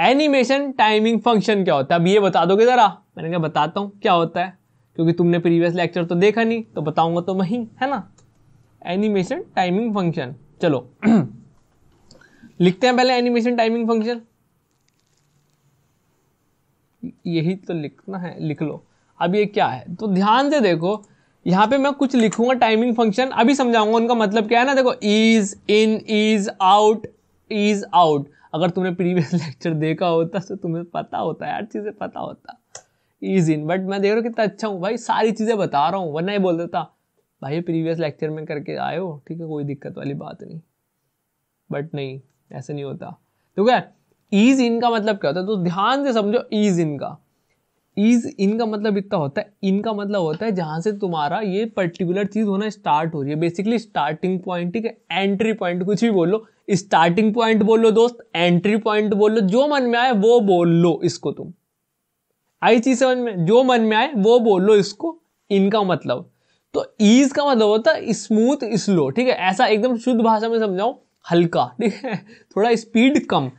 S1: एनिमेशन टाइमिंग फंक्शन क्या होता है अब ये बता दोगे ज़रा मैंने कहा बताता हूँ क्या होता है क्योंकि तुमने प्रीवियस लेक्चर तो देखा नहीं तो बताऊंगा तो वहीं है ना एनिमेशन टाइमिंग फंक्शन चलो लिखते हैं पहले एनिमेशन टाइमिंग फंक्शन यही तो लिखना है लिख लो अब ये क्या है तो ध्यान से देखो यहाँ पे मैं कुछ लिखूंगा टाइमिंग फंक्शन अभी समझाऊंगा उनका मतलब क्या है ना देखो ease in ease out ease out अगर तुमने प्रीवियस लेक्चर देखा होता तो तुम्हें पता होता है हर चीज़ें पता होता इज इन बट मैं देख रहा हूँ कितना अच्छा हूँ भाई सारी चीज़ें बता रहा हूँ वरना ही बोल देता भाई प्रीवियस लेक्चर में करके आए हो ठीक है कोई दिक्कत वाली बात नहीं बट नहीं ऐसा नहीं होता ठीक है ईज इन का मतलब क्या होता है तो ध्यान से समझो ईज इन का इज इन का मतलब इतना होता है इन का मतलब होता है जहां से तुम्हारा ये पर्टिकुलर चीज़ होना स्टार्ट हो रही है बेसिकली स्टार्टिंग पॉइंट ठीक है एंट्री पॉइंट कुछ भी बोलो स्टार्टिंग पॉइंट बोलो दोस्त एंट्री पॉइंट बोलो जो मन में आए वो बोल लो इसको तुम आई चीज समझ में जो मन में आए वो बोल लो इसको इनका मतलब तो ईज का मतलब होता है स्मूथ स्लो ठीक है ऐसा एकदम शुद्ध भाषा में समझाओ हल्का ठीक है थोड़ा स्पीड कम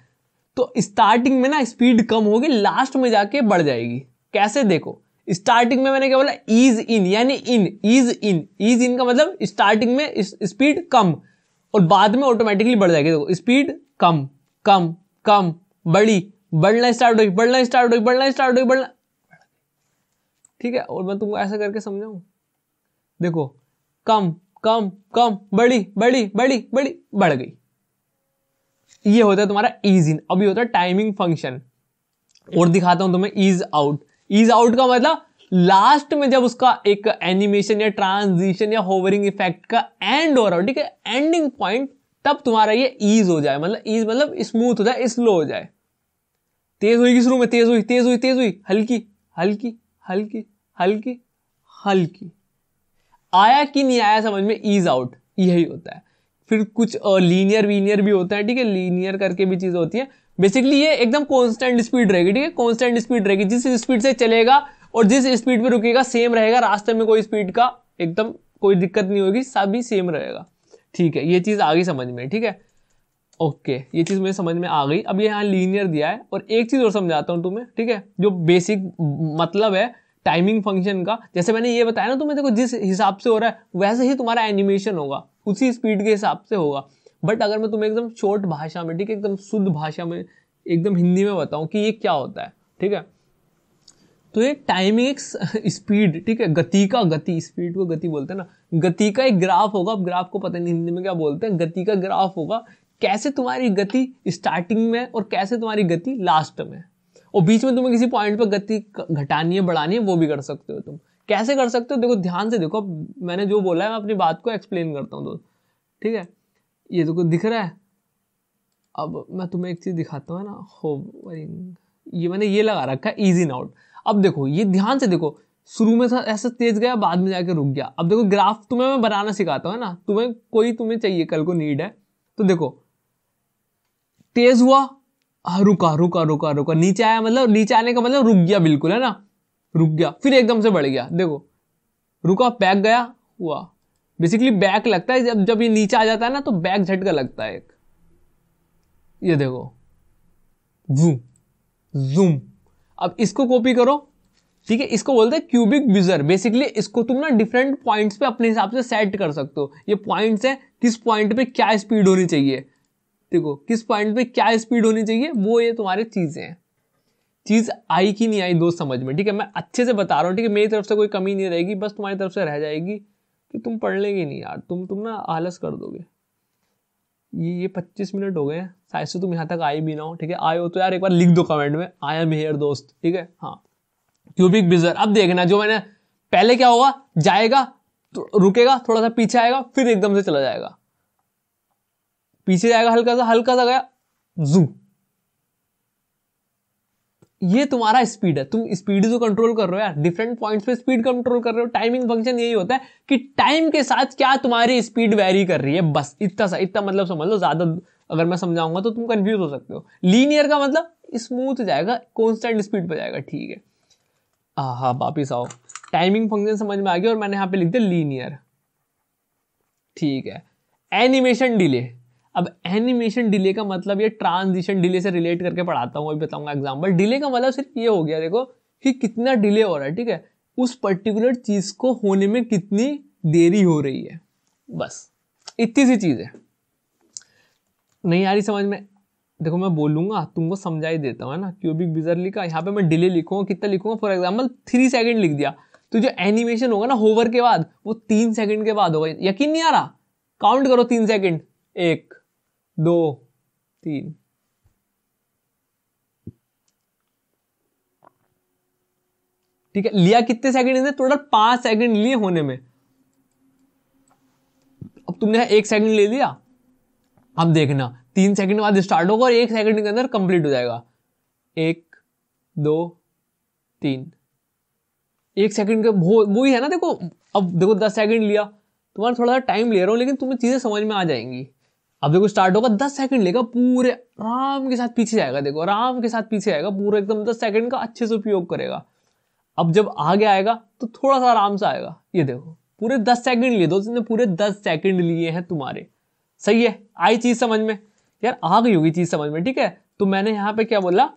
S1: तो स्टार्टिंग में ना स्पीड कम होगी लास्ट में जाके बढ़ जाएगी कैसे देखो स्टार्टिंग में मैंने क्या बोला इज इन यानी इन इज इन इज इन का मतलब स्टार्टिंग में स्पीड कम और बाद में ऑटोमेटिकली बढ़ जाएगी देखो स्पीड कम कम कम बड़ी बढ़ना स्टार्ट हुई बढ़ना स्टार्ट हुई बढ़ना स्टार्ट हुई बढ़ना ठीक है और मैं तुमको ऐसा करके समझाऊ देखो कम कम कम बड़ी बड़ी बड़ी बड़ी बढ़ गई ये होता है तुम्हारा इज इन अभी होता है टाइमिंग फंक्शन और दिखाता हूं तुम्हें इज आउट इज आउट का मतलब लास्ट में जब उसका एक एनिमेशन या ट्रांजिशन या होवरिंग इफेक्ट का एंड हो रहा हो ठीक है एंडिंग पॉइंट तब तुम्हारा ये ईज हो जाए मतलब ईज मतलब स्मूथ हो जाए स्लो हो जाए तेज हुई शुरू में तेज हुई तेज हुई तेज हुई हल्की हल्की हल्की हल्की हल्की आया कि नहीं आया समझ में ईज आउट यही होता है फिर कुछ लीनियर वीनियर भी होता है ठीक है लीनियर करके भी चीज़ होती है बेसिकली ये एकदम कॉन्स्टेंट स्पीड रहेगी ठीक है कॉन्स्टेंट स्पीड रहेगी जिस स्पीड से चलेगा और जिस स्पीड पे रुकेगा सेम रहेगा रास्ते में कोई स्पीड का एकदम कोई दिक्कत नहीं होगी सभी सेम रहेगा ठीक है ये चीज़ आ गई समझ में ठीक है ओके ये चीज़ मुझे समझ में आ गई अब यहाँ लीनियर दिया है और एक चीज़ और समझाता हूँ तुम्हें ठीक है जो बेसिक मतलब है टाइमिंग फंक्शन का जैसे मैंने ये बताया ना तुम्हें तो देखो जिस हिसाब से हो रहा है वैसे ही तुम्हारा एनिमेशन होगा उसी स्पीड के हिसाब से होगा बट अगर मैं तुम्हें एकदम शॉर्ट भाषा में ठीक है एकदम शुद्ध भाषा में एकदम हिंदी में बताऊं कि ये क्या होता है ठीक है तो ये टाइमिंग एक स्पीड ठीक है गति का गति स्पीड को गति बोलते हैं ना गति का एक ग्राफ होगा अब ग्राफ को पता नहीं हिंदी में क्या बोलते हैं गति का ग्राफ होगा कैसे तुम्हारी गति स्टार्टिंग में और कैसे तुम्हारी गति लास्ट में और बीच में तुम्हें किसी पॉइंट पर गति घटानी है बढ़ानी है वो भी कर सकते हो तुम कैसे कर सकते हो देखो ध्यान से देखो मैंने जो बोला है मैं अपनी बात को एक्सप्लेन करता हूँ दोस्त ठीक है ये तो दिख रहा है अब मैं तुम्हें एक चीज़ दिखाता हूँ ना हो ये मैंने ये लगा रखा है ईजी नाउट अब देखो ये ध्यान से देखो शुरू में ऐसा तेज गया बाद में जाके रुक गया अब देखो ग्राफ तुम्हें मैं बनाना सिखाता हूँ ना तुम्हें कोई तुम्हें चाहिए कल को नीड है तो देखो तेज हुआ हाँ, रुका रुका रुका रुका नीचे आया मतलब नीचे आने का मतलब रुक गया बिल्कुल है ना रुक गया फिर एकदम से बढ़ गया देखो रुका पैक गया हुआ बेसिकली बैक लगता है जब जब ये नीचे आ जाता है ना तो बैक झटका लगता है एक ये देखो जूम जूम अब इसको कॉपी करो ठीक है इसको बोलते हैं क्यूबिक विजर बेसिकली इसको तुम ना डिफरेंट पॉइंट्स पे अपने हिसाब से सेट कर सकते हो ये पॉइंट्स है किस पॉइंट पे क्या स्पीड होनी चाहिए देखो किस पॉइंट पे क्या स्पीड होनी चाहिए वो ये तुम्हारे चीज़ें हैं चीज़ आई कि नहीं आई दोस्त समझ में ठीक है मैं अच्छे से बता रहा हूँ ठीक है मेरी तरफ से कोई कमी नहीं रहेगी बस तुम्हारी तरफ से रह जाएगी कि तुम पढ़ लेंगे नहीं यार तुम तुम ना आलस कर दोगे ये ये पच्चीस मिनट हो गए हैं शायद से तुम यहाँ तक आए भी ना हो ठीक है आए हो तो यार एक बार लिख दो कमेंट में आई एम हेयर दोस्त ठीक है हाँ क्यूबिक बिजर अब देखना जो मैंने पहले क्या होगा जाएगा तो रुकेगा थोड़ा सा पीछे आएगा फिर एकदम से चला जाएगा पीछे जाएगा हल्का सा हल्का सा गया जू ये तुम्हारा स्पीड है तुम स्पीड जो कंट्रोल कर रहे हो यार डिफरेंट पॉइंट्स पे स्पीड कंट्रोल कर रहे हो टाइमिंग फंक्शन यही होता है कि टाइम के साथ क्या तुम्हारी स्पीड वेरी कर रही है बस इतना सा इतना मतलब समझ लो ज्यादा अगर मैं समझाऊंगा तो तुम कंफ्यूज हो सकते हो लीनियर का मतलब स्मूथ जाएगा कॉन्स्टेंट स्पीड पर जाएगा ठीक है हाँ वापिस आओ टाइमिंग फंक्शन समझ में आ गया और मैंने यहाँ पे लिख दिया लीनियर ठीक है एनिमेशन डिले अब एनिमेशन डिले का मतलब ये ट्रांजिशन डिले से रिलेट करके पढ़ाता हूँ अभी एग्जाम्पल डिले का मतलब सिर्फ ये हो गया देखो कि कितना डिले हो रहा है ठीक है उस पर्टिकुलर चीज़ को होने में कितनी देरी हो रही है बस इतनी सी चीज़ है नहीं आ रही समझ में देखो मैं बोलूंगा तुमको समझा ही देता हूँ ना क्यूबिक बिजरली का यहाँ पे मैं डिले लिखूंगा कितना लिखूंगा फॉर एग्जाम्पल थ्री सेकेंड लिख दिया तो जो एनिमेशन होगा ना होवर के बाद वो तीन सेकेंड के बाद होगा यकीन नहीं आ रहा काउंट करो तीन सेकेंड एक दो तीन ठीक है लिया कितने सेकंड इसने टोटल पांच सेकंड लिए होने में अब तुमने एक सेकंड ले लिया अब देखना तीन सेकंड बाद स्टार्ट होगा और एक सेकंड के अंदर कंप्लीट हो जाएगा एक दो तीन एक सेकंड का वो ही है ना देखो अब देखो दस सेकंड लिया तुम्हारा थोड़ा सा टाइम ले रहा हूं लेकिन तुम्हें चीज़ें समझ में आ जाएंगी अब देखो स्टार्ट होगा दस सेकंड लेगा पूरे आराम के साथ पीछे जाएगा देखो आराम के साथ पीछे आएगा पूरा एकदम दस सेकंड का अच्छे से उपयोग करेगा अब जब आगे आएगा तो थोड़ा सा आराम से आएगा ये देखो पूरे दस सेकंड लिए दो ने पूरे दस सेकंड लिए हैं तुम्हारे सही है आई चीज समझ में यार आ गई होगी चीज समझ में ठीक है तो मैंने यहाँ पे क्या बोला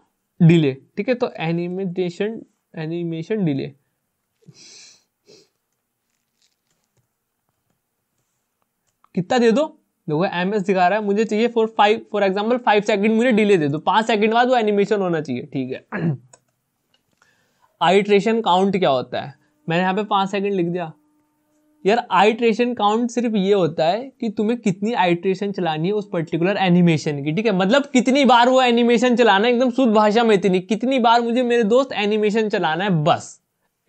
S1: डिले ठीक है तो एनिमेटेशन एनिमेशन डिले कितना दे दो देखो एम एस दिखा रहा है मुझे चाहिए for five for example five second मुझे डिले दे दो पांच सेकंड बाद वो एनिमेशन होना चाहिए ठीक है आइट्रेशन काउंट क्या होता है मैंने यहाँ पे पांच सेकंड लिख दिया यार आइट्रेशन काउंट सिर्फ ये होता है कि तुम्हें कितनी आइट्रेशन चलानी है उस पर्टिकुलर एनिमेशन की ठीक है मतलब कितनी बार वो एनिमेशन चलाना है एकदम शुद्ध भाषा में इतनी कितनी बार मुझे मेरे दोस्त एनिमेशन चलाना है बस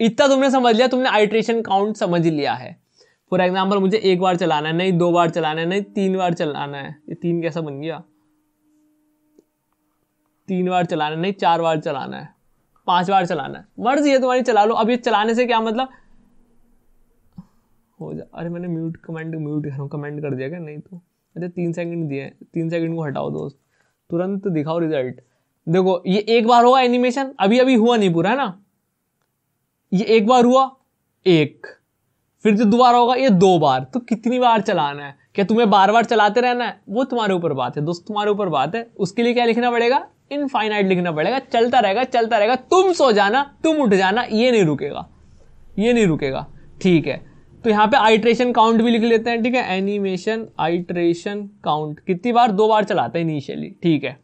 S1: इतना तुमने समझ लिया तुमने आइट्रेशन काउंट समझ लिया है फॉर एग्जाम्पल मुझे एक बार चलाना है नहीं दो बार चलाना है नहीं तीन बार चलाना है ये तीन कैसा बन गया तीन बार चलाना नहीं चार बार चलाना है पांच बार चलाना है मर्जी है तुम्हारी चला लो अब ये चलाने से क्या मतलब हो जा अरे मैंने म्यूट कमेंट म्यूट कर कमेंट कर दिया क्या नहीं तो अच्छा तीन सेकंड दिए तीन सेकंड को हटाओ दोस्त तुरंत दिखाओ रिजल्ट देखो ये एक बार होगा एनिमेशन अभी अभी हुआ नहीं पूरा है ना ये एक बार हुआ एक फिर जो दोबारा होगा ये दो बार तो कितनी बार चलाना है क्या तुम्हें बार बार चलाते रहना है वो तुम्हारे ऊपर बात है दोस्त तुम्हारे ऊपर बात है उसके लिए क्या लिखना पड़ेगा इनफाइनाइट लिखना पड़ेगा चलता रहेगा चलता रहेगा तुम सो जाना तुम उठ जाना ये नहीं रुकेगा ये नहीं रुकेगा ठीक है तो यहाँ पे आइट्रेशन काउंट भी लिख लेते हैं ठीक है एनिमेशन आइट्रेशन काउंट कितनी बार दो बार चलाते हैं इनिशियली ठीक है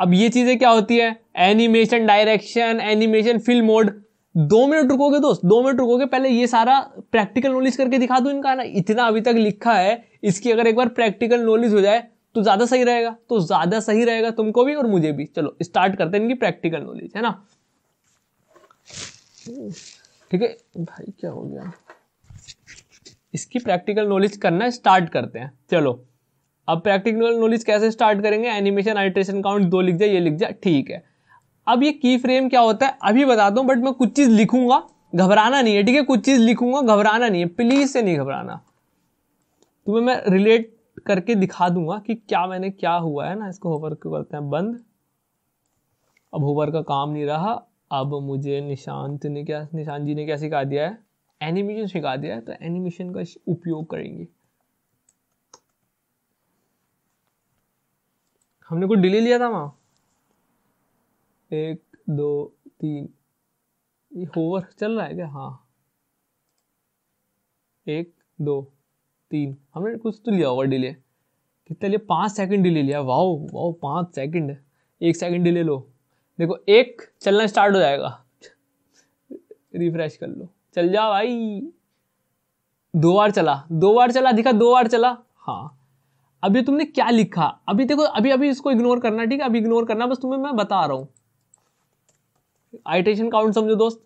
S1: अब ये चीज़ें क्या होती है animation direction animation fill mode दो मिनट रुकोगे दोस्त दो मिनट रुकोगे पहले ये सारा प्रैक्टिकल नॉलेज करके दिखा दो इनका ना इतना अभी तक लिखा है इसकी अगर एक बार प्रैक्टिकल नॉलेज हो जाए तो ज़्यादा सही रहेगा तो ज़्यादा सही रहेगा तुमको भी और मुझे भी चलो स्टार्ट करते हैं इनकी प्रैक्टिकल नॉलेज है ना ठीक है भाई क्या हो गया इसकी प्रैक्टिकल नॉलेज करना स्टार्ट करते हैं चलो अब प्रैक्टिकल नॉलेज कैसे स्टार्ट करेंगे एनिमेशन आइट्रेशन काउंट दो लिख जाए ये लिख जाए ठीक है अब ये की फ्रेम क्या होता है अभी बता दूं बट मैं कुछ चीज लिखूंगा घबराना नहीं है ठीक है कुछ चीज लिखूंगा घबराना नहीं है प्लीज से नहीं घबराना तुम्हें मैं रिलेट करके दिखा दूंगा कि क्या मैंने क्या हुआ है ना इसको होवर करते हैं बंद अब होवर का काम नहीं रहा अब मुझे निशांत ने क्या निशांत जी ने क्या सिखा दिया है एनिमेशन सिखा दिया है तो एनिमेशन का उपयोग करेंगे हमने कुछ डिले लिया था वहां एक दो तीन ये होवर चल रहा है क्या हाँ एक दो तीन हमने कुछ तो लिया ओवर डिले कितना लिया पाँच सेकंड डिले लिया वाओ वाओ पाँच सेकंड एक सेकंड डिले लो देखो एक चलना स्टार्ट हो जाएगा रिफ्रेश कर लो चल जा भाई दो बार चला दो बार चला दिखा दो बार चला हाँ अभी तुमने क्या लिखा अभी देखो अभी अभी इसको इग्नोर करना ठीक है अभी इग्नोर करना बस तुम्हें मैं बता रहा हूँ आइट्रेशन काउंट समझो दोस्त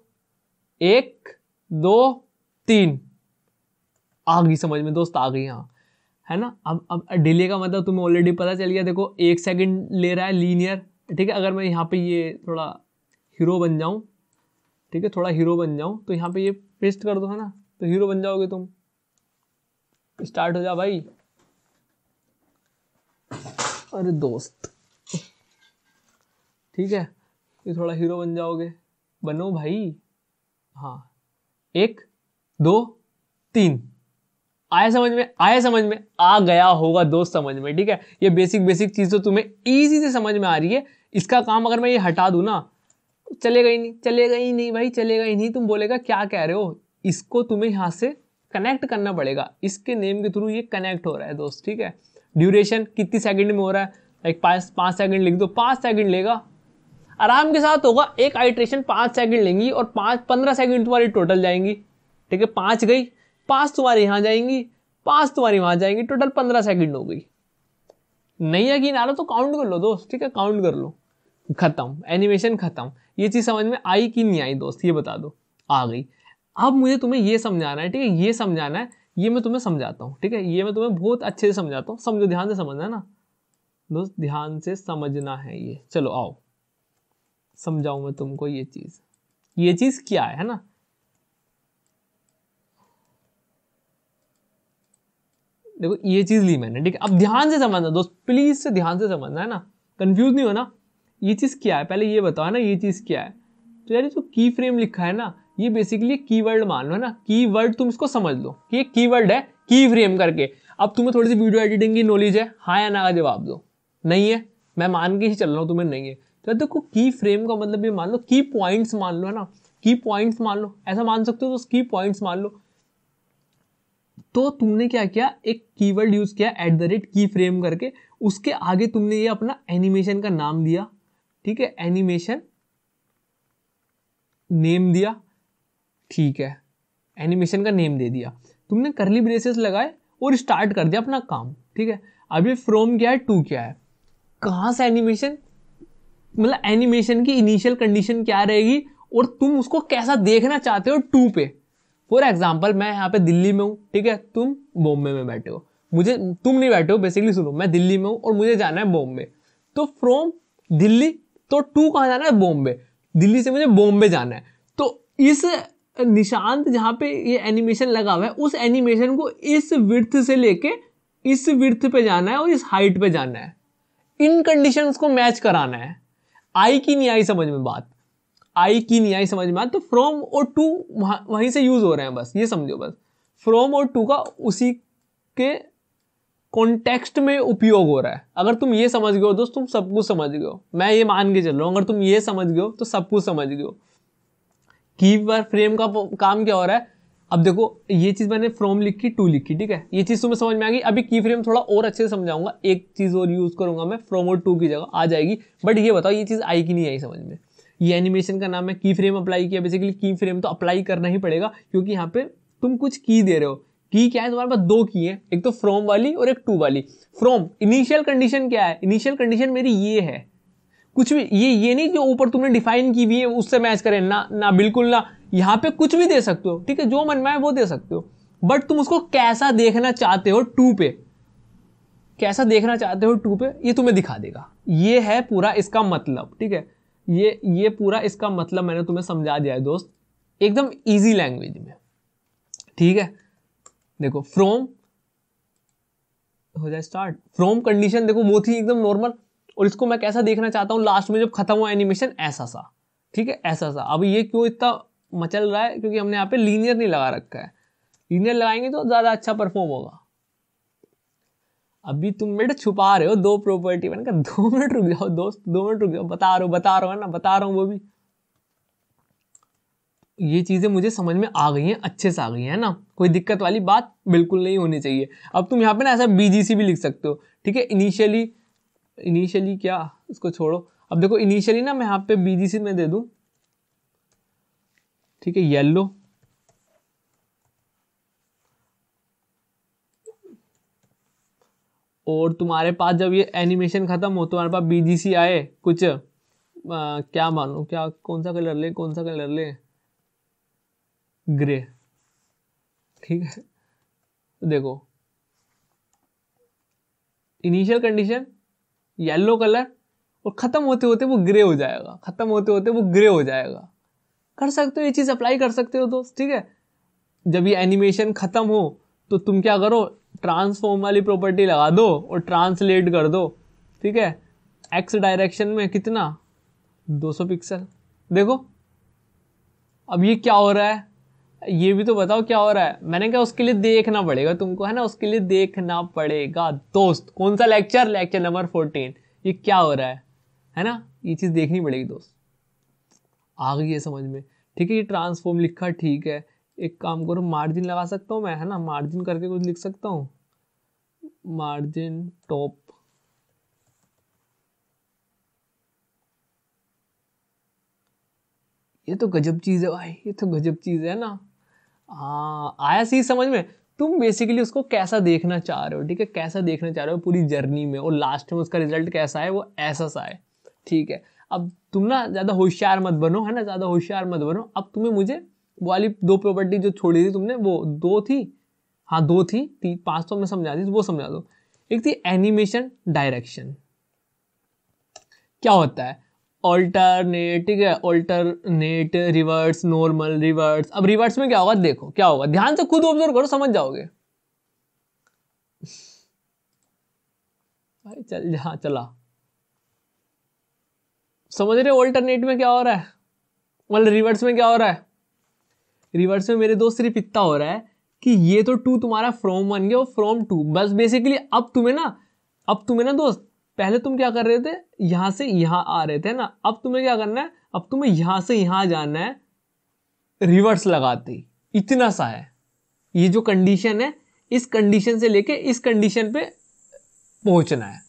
S1: एक दो तीन आ गई समझ में दोस्त आ गई हाँ है ना अब अब डिले का मतलब तुम्हें ऑलरेडी पता चल गया देखो एक सेकंड ले रहा है लीनियर ठीक है अगर मैं यहाँ पे ये थोड़ा हीरो बन जाऊँ ठीक है थोड़ा हीरो बन जाऊँ तो यहाँ पे ये पेस्ट कर दो है ना तो हीरो बन जाओगे तुम स्टार्ट हो जा भाई अरे दोस्त ठीक है कि थोड़ा हीरो बन जाओगे बनो भाई हाँ एक दो तीन आया समझ में आया समझ में आ गया होगा दोस्त समझ में ठीक है ये बेसिक बेसिक चीज़ तो तुम्हें इजी से समझ में आ रही है इसका काम अगर मैं ये हटा दू ना तो चलेगा ही नहीं चलेगा ही नहीं भाई चलेगा ही नहीं तुम बोलेगा क्या कह रहे हो इसको तुम्हें यहाँ से कनेक्ट करना पड़ेगा इसके नेम के थ्रू ये कनेक्ट हो रहा है दोस्त ठीक है ड्यूरेशन कितनी सेकंड में हो रहा है लाइक पाँच पाँच सेकंड लिख दो पाँच सेकंड लेगा आराम के साथ होगा एक आइट्रेशन पाँच सेकंड लेंगी और पाँच पंद्रह सेकंड तुम्हारी टोटल जाएंगी ठीक है पाँच गई पाँच तुम्हारी यहाँ जाएंगी पाँच तुम्हारी वहाँ जाएंगी टोटल पंद्रह सेकंड हो गई नहीं यकीन आ रहा तो काउंट कर लो दोस्त ठीक है काउंट कर लो खत्म एनिमेशन खत्म ये चीज़ समझ में आई कि नहीं आई दोस्त ये बता दो आ गई अब मुझे तुम्हें ये समझाना है ठीक है ये समझाना है ये मैं तुम्हें समझाता हूँ ठीक है ये मैं तुम्हें बहुत अच्छे से समझाता हूँ समझो ध्यान से समझना ना दोस्त ध्यान से समझना है ये चलो आओ समझाऊ मैं तुमको ये चीज़ ये चीज़ क्या है, ना देखो ये चीज़ ली मैंने ठीक है अब ध्यान से समझना दोस्त प्लीज़ से ध्यान से समझना है ना कंफ्यूज नहीं हो ना ये चीज़ क्या है पहले ये बताओ ना ये चीज़ क्या है तो यार जो की फ्रेम लिखा है ना ये बेसिकली कीवर्ड मान लो है ना कीवर्ड तुम इसको समझ लो कि ये कीवर्ड है की फ्रेम करके अब तुम्हें थोड़ी सी वीडियो एडिटिंग की नॉलेज है हाँ या ना का जवाब दो नहीं है मैं मान के ही चल रहा हूँ तुम्हें नहीं है तो देखो की फ्रेम का मतलब ये मान लो की पॉइंट्स मान लो है ना की पॉइंट्स मान लो ऐसा मान सकते हो तो की पॉइंट्स मान लो तो तुमने क्या किया एक कीवर्ड यूज किया एट द रेट की फ्रेम करके उसके आगे तुमने ये अपना एनिमेशन का नाम दिया ठीक है एनिमेशन नेम दिया ठीक है एनिमेशन का नेम दे दिया तुमने करली ब्रेसेस लगाए और स्टार्ट कर दिया अपना काम ठीक है अभी फ्रॉम क्या है टू क्या है कहां से एनिमेशन मतलब एनिमेशन की इनिशियल कंडीशन क्या रहेगी और तुम उसको कैसा देखना चाहते हो टू पे फॉर एग्जाम्पल मैं यहाँ पे दिल्ली में हूँ ठीक है तुम बॉम्बे में बैठे हो मुझे तुम नहीं बैठे हो बेसिकली सुनो मैं दिल्ली में हूँ और मुझे जाना है बॉम्बे तो फ्रॉम दिल्ली तो टू कहाँ जाना है बॉम्बे दिल्ली से मुझे बॉम्बे जाना है तो इस निशांत जहाँ पे ये एनिमेशन लगा हुआ है उस एनिमेशन को इस विर्थ से लेके इस विर्थ पे जाना है और इस हाइट पे जाना है इन कंडीशंस को मैच कराना है आई की नहीं आई समझ में बात आई की नहीं आई समझ में बात तो फ्रॉम और टू वहीं से यूज हो रहे हैं बस ये समझो बस फ्रॉम और टू का उसी के कॉन्टेक्स्ट में उपयोग हो रहा है अगर तुम ये समझ गए हो दोस्त तुम सब कुछ समझ गए हो मैं ये मान के चल रहा हूँ अगर तुम ये समझ गए हो तो सब कुछ समझ गए हो की फ्रेम का काम क्या हो रहा है अब देखो ये चीज़ मैंने फ्रॉम लिखी टू लिखी ठीक है ये चीज़ तुम्हें तो समझ में आ गई अभी की फ्रेम थोड़ा और अच्छे से समझाऊंगा एक चीज़ और यूज़ करूंगा मैं फ्रॉम और टू की जगह आ जाएगी बट ये बताओ ये चीज़ आई कि नहीं आई समझ में ये एनिमेशन का नाम है की फ्रेम अप्लाई किया बेसिकली की फ्रेम तो अप्लाई करना ही पड़ेगा क्योंकि यहाँ पे तुम कुछ की दे रहे हो की क्या है तुम्हारे पास दो की है एक तो फ्रॉम वाली और एक टू वाली फ्रॉम इनिशियल कंडीशन क्या है इनिशियल कंडीशन मेरी ये है कुछ भी ये ये नहीं जो ऊपर तुमने डिफाइन की हुई है उससे मैच करें ना ना बिल्कुल ना यहाँ पे कुछ भी दे सकते हो ठीक है जो मन में है वो दे सकते हो बट तुम उसको कैसा देखना चाहते हो टू पे कैसा देखना चाहते हो टू पे ये तुम्हें दिखा देगा ये है पूरा इसका मतलब ठीक है ये ये पूरा इसका मतलब मैंने तुम्हें समझा दिया है दोस्त एकदम इजी लैंग्वेज में ठीक है देखो फ्रोम हो जाए स्टार्ट फ्रोम कंडीशन देखो वो थी एकदम नॉर्मल और इसको मैं कैसा देखना चाहता हूँ लास्ट में जब खत्म हुआ एनिमेशन ऐसा सा ठीक है ऐसा सा अब ये क्यों इतना मचल रहा है क्योंकि हमने यहाँ पे लीनियर नहीं लगा रखा है लीनियर लगाएंगे तो ज़्यादा अच्छा परफॉर्म होगा अभी तुम मिनट छुपा रहे हो दो प्रॉपर्टी मैंने कहा दो मिनट रुक जाओ दोस्त दो मिनट रुक जाओ बता रहा हो बता रहा हूँ ना बता रहा हूँ वो भी ये चीज़ें मुझे समझ में आ गई हैं अच्छे से आ गई हैं ना कोई दिक्कत वाली बात बिल्कुल नहीं होनी चाहिए अब तुम यहाँ पे ना ऐसा बीजीसी भी लिख सकते हो ठीक है इनिशियली इनिशियली क्या इसको छोड़ो अब देखो इनिशियली ना मैं यहाँ पे बीजीसी में दे दूँ ठीक है येलो और तुम्हारे पास जब ये एनिमेशन ख़त्म हो तुम्हारे पास बीजीसी आए कुछ आ, क्या मानो क्या कौन सा कलर ले कौन सा कलर ले ग्रे ठीक है देखो इनिशियल कंडीशन येलो कलर और ख़त्म होते होते वो ग्रे हो जाएगा ख़त्म होते होते वो ग्रे हो जाएगा कर सकते हो ये चीज़ अप्लाई कर सकते हो दोस्त ठीक है जब ये एनिमेशन ख़त्म हो तो तुम क्या करो ट्रांसफॉर्म वाली प्रॉपर्टी लगा दो और ट्रांसलेट कर दो ठीक है एक्स डायरेक्शन में कितना 200 पिक्सल देखो अब ये क्या हो रहा है ये भी तो बताओ क्या हो रहा है मैंने कहा उसके लिए देखना पड़ेगा तुमको है ना उसके लिए देखना पड़ेगा दोस्त कौन सा लेक्चर लेक्चर नंबर फोर्टीन ये क्या हो रहा है है ना ये चीज़ देखनी पड़ेगी दोस्त आ गई है समझ में ठीक है ये ट्रांसफॉर्म लिखा ठीक है एक काम करो मार्जिन लगा सकता हूँ मैं है ना मार्जिन करके कुछ लिख सकता हूँ मार्जिन टॉप ये तो गजब चीज़ है भाई ये तो गजब चीज़ है ना हाँ आया सी समझ में तुम बेसिकली उसको कैसा देखना चाह रहे हो ठीक है कैसा देखना चाह रहे हो पूरी जर्नी में और लास्ट में उसका रिजल्ट कैसा है वो ऐसा सा है ठीक है अब तुम ना ज़्यादा होशियार मत बनो है ना ज़्यादा होशियार मत बनो अब तुम्हें मुझे वाली दो प्रॉपर्टी जो छोड़ी थी तुमने वो दो थी हाँ दो थी तीन पाँच तो मैं समझा दी वो समझा दो एक थी एनिमेशन डायरेक्शन क्या होता है ऑल्टरनेट ठीक है ऑल्टरनेट रिवर्स नॉर्मल रिवर्स अब रिवर्स में क्या होगा देखो क्या होगा ध्यान से खुद ऑब्जर्व करो समझ जाओगे भाई चल हाँ चला समझ रहे ऑल्टरनेट में क्या हो रहा है मतलब रिवर्स में क्या हो रहा है रिवर्स में मेरे दोस्त सिर्फ इतना हो रहा है कि ये तो टू तुम्हारा फ्रॉम वन गया और फ्रॉम टू बस बेसिकली अब तुम्हें ना अब तुम्हें ना दोस्त पहले तुम क्या कर रहे थे यहां से यहां आ रहे थे ना अब तुम्हें क्या करना है अब तुम्हें यहां से यहां जाना है रिवर्स लगाते इतना सा है ये जो कंडीशन है इस कंडीशन से लेके इस कंडीशन पे पहुंचना है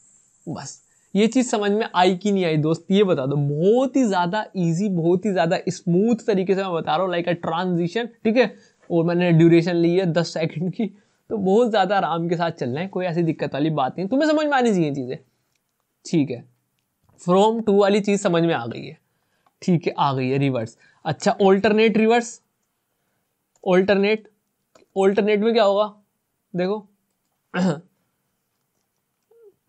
S1: बस ये चीज़ समझ में आई कि नहीं आई दोस्त ये बता दो बहुत ही ज़्यादा ईजी बहुत ही ज़्यादा स्मूथ तरीके से मैं बता रहा हूँ लाइक अ ट्रांजिशन ठीक है और मैंने ड्यूरेशन ली है दस सेकंड की तो बहुत ज़्यादा आराम के साथ चलना है कोई ऐसी दिक्कत वाली बात नहीं तुम्हें समझ में आनी चाहिए चीज़ें ठीक है फ्रॉम टू वाली चीज़ समझ में आ गई है ठीक है आ गई है रिवर्स अच्छा ऑल्टरनेट रिवर्स ऑल्टरनेट ऑल्टरनेट में क्या होगा देखो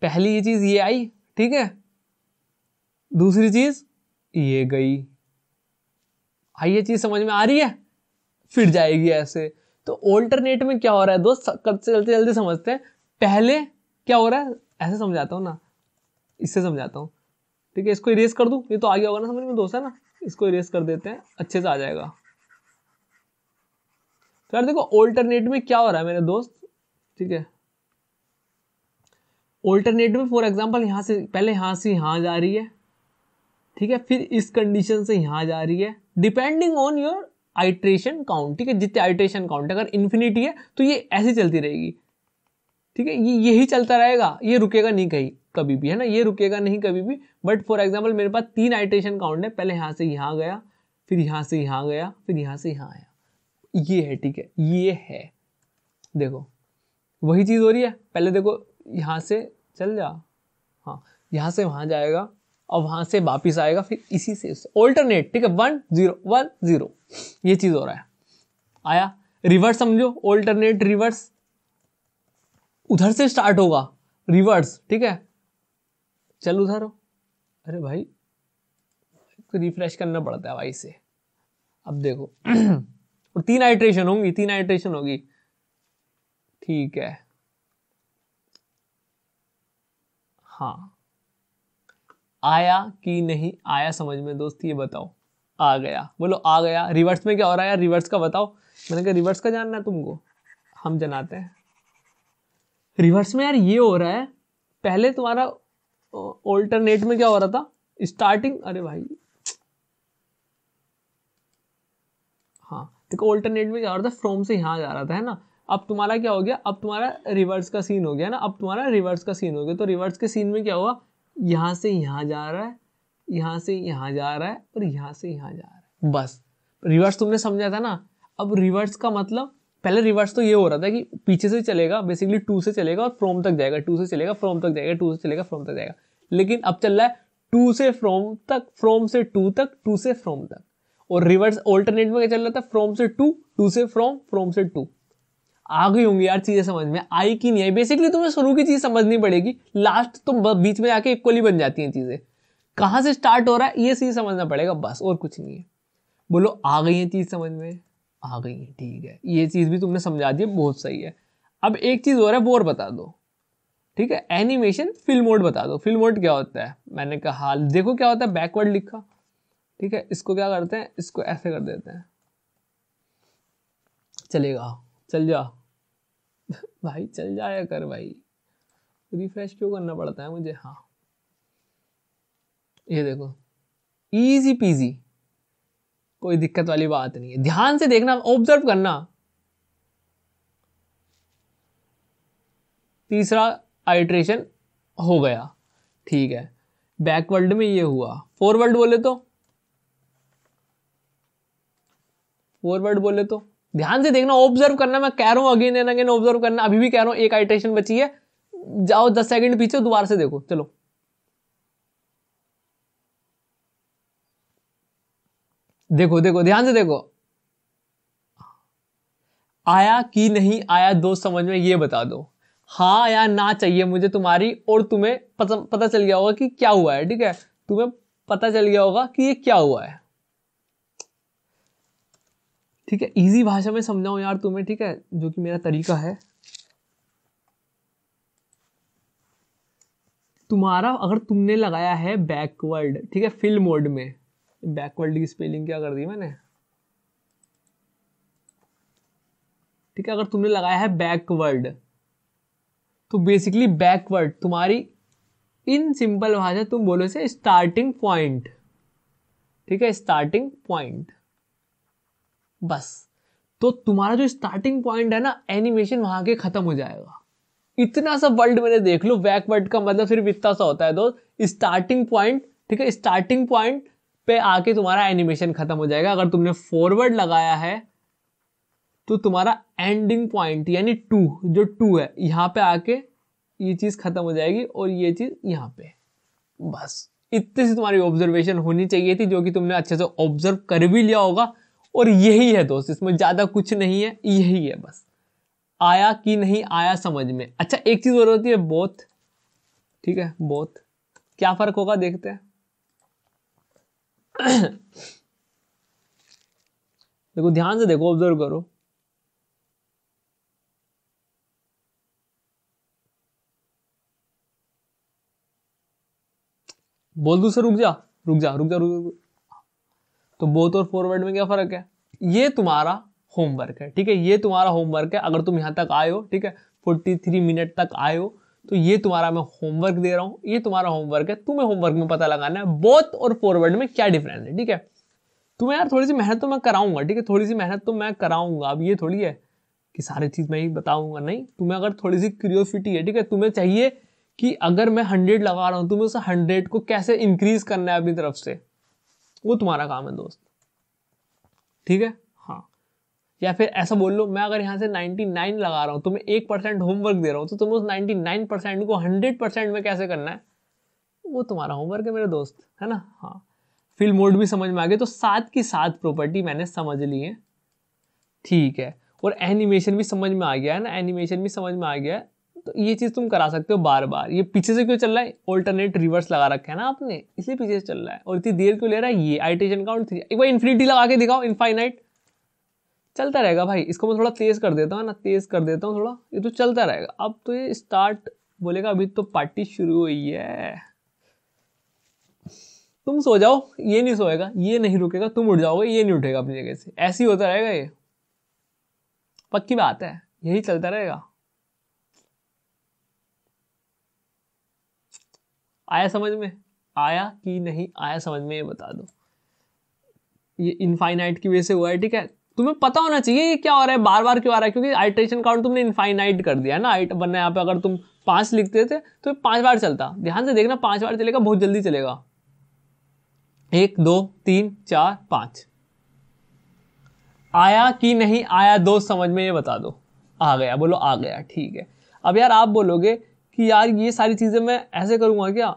S1: पहली ये चीज़ ये आई ठीक है दूसरी चीज ये गई आई हाँ, ये चीज समझ में आ रही है फिर जाएगी ऐसे तो ऑल्टरनेट में क्या हो रहा है दोस्त चलते जल्दी समझते हैं पहले क्या हो रहा है ऐसे समझाता हूँ ना इससे समझाता हूँ ठीक है इसको इरेज कर दूँ ये तो आगे होगा ना समझ में दोस्त है ना इसको इरेज कर देते हैं अच्छे से आ जाएगा तो यार देखो ऑल्टरनेट में क्या हो रहा है मेरे दोस्त ठीक है ऑल्टरनेट में फॉर एग्जाम्पल यहाँ से पहले यहाँ से यहाँ जा रही है ठीक है फिर इस कंडीशन से यहाँ जा रही है depending on your iteration count ठीक है जितने आइट्रेशन काउंट अगर इन्फिनिटी है तो ये ऐसे चलती रहेगी ठीक है ये यही चलता रहेगा ये रुकेगा नहीं कहीं कभी भी है ना ये रुकेगा नहीं कभी भी बट फॉर एग्जाम्पल मेरे पास तीन आइट्रेशन काउंट है पहले यहाँ से यहाँ गया फिर यहाँ से यहाँ गया फिर यहाँ से यहाँ आया ये है ठीक है ये है देखो वही चीज़ हो रही है पहले देखो यहाँ से चल जा हाँ यहाँ से वहाँ जाएगा और वहाँ से वापस आएगा फिर इसी से ऑल्टरनेट ठीक है वन जीरो वन जीरो ये चीज़ हो रहा है आया रिवर्स समझो ऑल्टरनेट रिवर्स उधर से स्टार्ट होगा रिवर्स ठीक है चल उधर हो अरे भाई तो रिफ्रेश करना पड़ता है भाई से अब देखो और तीन आइट्रेशन होंगी तीन आइट्रेशन होगी ठीक है हाँ आया कि नहीं आया समझ में दोस्त ये बताओ आ गया बोलो आ गया रिवर्स में क्या हो रहा है यार रिवर्स का बताओ मैंने कहा रिवर्स का जानना है तुमको हम जनाते हैं रिवर्स में यार ये हो रहा है पहले तुम्हारा ऑल्टरनेट में क्या हो रहा था स्टार्टिंग अरे भाई हाँ देखो ऑल्टरनेट में क्या हो रहा था फ्रॉम से यहाँ जा रहा था है ना अब तुम्हारा क्या हो गया अब तुम्हारा रिवर्स का सीन हो गया ना अब तुम्हारा रिवर्स का सीन हो गया तो रिवर्स के सीन में क्या हुआ यहाँ से यहाँ जा रहा है यहाँ से यहाँ जा रहा है और यहाँ से यहाँ जा रहा है बस रिवर्स तुमने समझा था ना अब रिवर्स का मतलब पहले रिवर्स तो ये हो रहा था कि पीछे से चलेगा बेसिकली टू से चलेगा और फ्रॉम तक जाएगा टू से चलेगा फ्रॉम तक जाएगा टू से चलेगा फ्रॉम तक जाएगा लेकिन अब चल रहा है टू से फ्रॉम तक फ्रॉम से टू तक टू से फ्रॉम तक और रिवर्स ऑल्टरनेट में क्या चल रहा था फ्रॉम से टू टू से फ्रॉम फ्रॉम से टू आ गई होंगी यार चीज़ें समझ में आई कि नहीं आई बेसिकली तुम्हें शुरू की चीज़ समझनी पड़ेगी लास्ट तुम बीच में जाके इक्वली बन जाती हैं चीज़ें कहाँ से स्टार्ट हो रहा है ये चीज़ समझना पड़ेगा बस और कुछ नहीं है बोलो आ गई है चीज़ समझ में आ गई है ठीक है ये चीज़ भी तुमने समझा दी बहुत सही है अब एक चीज़ हो रहा है वो और बता दो ठीक है एनिमेशन फिल्म मोड बता दो फिल्म मोड क्या होता है मैंने कहा देखो क्या होता है बैकवर्ड लिखा ठीक है इसको क्या करते हैं इसको ऐसे कर देते हैं चलेगा चल जा भाई चल जाया कर भाई रिफ्रेश क्यों करना पड़ता है मुझे हाँ ये देखो इजी पीजी कोई दिक्कत वाली बात नहीं है ध्यान से देखना ऑब्जर्व करना तीसरा आइट्रेशन हो गया ठीक है बैकवर्ल्ड में ये हुआ फॉरवर्ड बोले तो फॉरवर्ड बोले तो ध्यान से देखना ऑब्जर्व करना मैं कह रहा हूँ अगेन एंड अगेन ऑब्जर्व करना अभी भी कह रहा हूँ एक आइट्रेशन बची है जाओ दस सेकंड पीछे दोबारा से देखो चलो देखो देखो ध्यान से देखो आया कि नहीं आया दोस्त समझ में ये बता दो हाँ या ना चाहिए मुझे तुम्हारी और तुम्हें पता पता चल गया होगा कि क्या हुआ है ठीक है तुम्हें पता चल गया होगा कि ये क्या हुआ है ठीक है इजी भाषा में समझाऊ यार तुम्हें ठीक है जो कि मेरा तरीका है तुम्हारा अगर तुमने लगाया है बैकवर्ड ठीक है फिल मोड में बैकवर्ड की स्पेलिंग क्या कर दी मैंने ठीक है अगर तुमने लगाया है बैकवर्ड तो बेसिकली बैकवर्ड तुम्हारी इन सिंपल भाषा तुम बोलो से स्टार्टिंग पॉइंट ठीक है स्टार्टिंग पॉइंट बस तो तुम्हारा जो स्टार्टिंग पॉइंट है ना एनिमेशन वहां के खत्म हो जाएगा इतना सा वर्ल्ड मैंने देख लो बैकवर्ड का मतलब सिर्फ इतना सा होता है दोस्त स्टार्टिंग पॉइंट ठीक है स्टार्टिंग पॉइंट पे आके तुम्हारा एनिमेशन खत्म हो जाएगा अगर तुमने फॉरवर्ड लगाया है तो तुम्हारा एंडिंग पॉइंट यानी टू जो टू है यहां पे आके ये चीज़ खत्म हो जाएगी और ये चीज़ यहां पे बस इतनी सी तुम्हारी ऑब्जर्वेशन होनी चाहिए थी जो कि तुमने अच्छे से ऑब्जर्व कर भी लिया होगा और यही है दोस्त इसमें ज़्यादा कुछ नहीं है यही है बस आया कि नहीं आया समझ में अच्छा एक चीज़ और होती है बोथ ठीक है बोथ क्या फ़र्क होगा देखते हैं देखो ध्यान से देखो ऑब्जर्व करो बोल रुक जा रुक जा रुक जा रुक जा रुक जा तो बोथ और फॉरवर्ड में क्या फ़र्क है ये तुम्हारा होमवर्क है ठीक है ये तुम्हारा होमवर्क है अगर तुम यहां तक आए हो ठीक है फोर्टी थ्री मिनट तक आए हो तो ये तुम्हारा मैं होमवर्क दे रहा हूँ ये तुम्हारा होमवर्क है तुम्हें होमवर्क में पता लगाना है बोथ और फॉरवर्ड में क्या डिफरेंस है ठीक है तुम्हें यार थोड़ी सी मेहनत तो मैं कराऊंगा ठीक है थोड़ी सी मेहनत तो मैं कराऊंगा अब ये थोड़ी है कि सारी चीज़ मैं ही बताऊंगा नहीं तुम्हें अगर थोड़ी सी क्यूरियोसिटी है ठीक है तुम्हें चाहिए कि अगर मैं हंड्रेड लगा रहा हूँ तुम्हें उस हंड्रेड को कैसे इंक्रीज करना है अपनी तरफ से वो तुम्हारा काम है दोस्त ठीक है हाँ या फिर ऐसा बोल लो मैं अगर यहाँ से 99 लगा रहा हूँ तुम्हें एक परसेंट होमवर्क दे रहा हूँ तो तुम्हें उस 99 परसेंट को 100 परसेंट में कैसे करना है वो तुम्हारा होमवर्क है मेरे दोस्त है ना हाँ फिल मोड भी समझ में आ गया तो सात की सात प्रॉपर्टी मैंने समझ ली है ठीक है और एनिमेशन भी समझ में आ गया है ना एनिमेशन भी समझ में आ गया है तो ये चीज़ तुम करा सकते हो बार बार ये पीछे से क्यों चल रहा है ऑल्टरनेट रिवर्स लगा रखा है ना आपने इसलिए पीछे से चल रहा है और इतनी देर क्यों ले रहा है ये आई आइटेशन काउंट थ्री एक बार इन्फिनिटी लगा के दिखाओ इनफाइनाइट चलता रहेगा भाई इसको मैं थोड़ा तेज़ कर देता हूँ ना तेज़ कर देता हूँ थोड़ा ये तो चलता रहेगा अब तो ये स्टार्ट बोलेगा अभी तो पार्टी शुरू हुई है तुम सो जाओ ये नहीं सोएगा ये नहीं रुकेगा तुम उठ जाओगे ये नहीं उठेगा अपनी जगह से ऐसे ही होता रहेगा ये पक्की बात है यही चलता रहेगा आया समझ में आया कि नहीं आया समझ में ये बता दो ये इनफाइनाइट की वजह से हुआ है ठीक है तुम्हें पता होना चाहिए ये क्या हो रहा है बार बार क्यों आ रहा है क्योंकि आइट्रेशन काउंट तुमने इनफाइनाइट कर दिया ना आइट बनना यहाँ पे अगर तुम पांच लिखते थे तो पांच बार चलता ध्यान से देखना पांच बार चलेगा बहुत जल्दी चलेगा एक दो तीन चार पांच आया कि नहीं आया दोस्त समझ में ये बता दो आ गया बोलो आ गया ठीक है अब यार आप बोलोगे कि यार ये सारी चीज़ें मैं ऐसे करूँगा क्या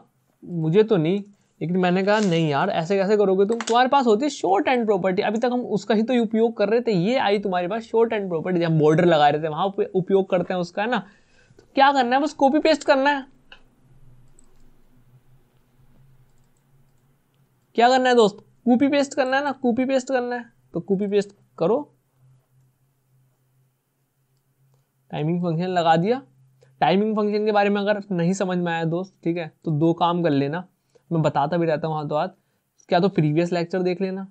S1: मुझे तो नहीं लेकिन मैंने कहा नहीं यार ऐसे कैसे करोगे तुम तुम्हारे पास होती है शॉर्ट एंड प्रॉपर्टी अभी तक हम उसका ही तो उपयोग कर रहे थे ये आई तुम्हारे पास शॉर्ट एंड प्रॉपर्टी जब बॉर्डर लगा रहे थे वहाँ उपयोग करते हैं उसका है ना तो क्या करना है बस कॉपी पेस्ट करना है क्या करना है दोस्त कॉपी पेस्ट करना है ना कॉपी पेस्ट करना है तो कॉपी पेस्ट करो टाइमिंग फंक्शन लगा दिया टाइमिंग फंक्शन के बारे में अगर नहीं समझ में आया दोस्त ठीक है तो दो काम कर लेना मैं बताता भी रहता हूँ हाथों हाथ क्या तो प्रीवियस लेक्चर देख लेना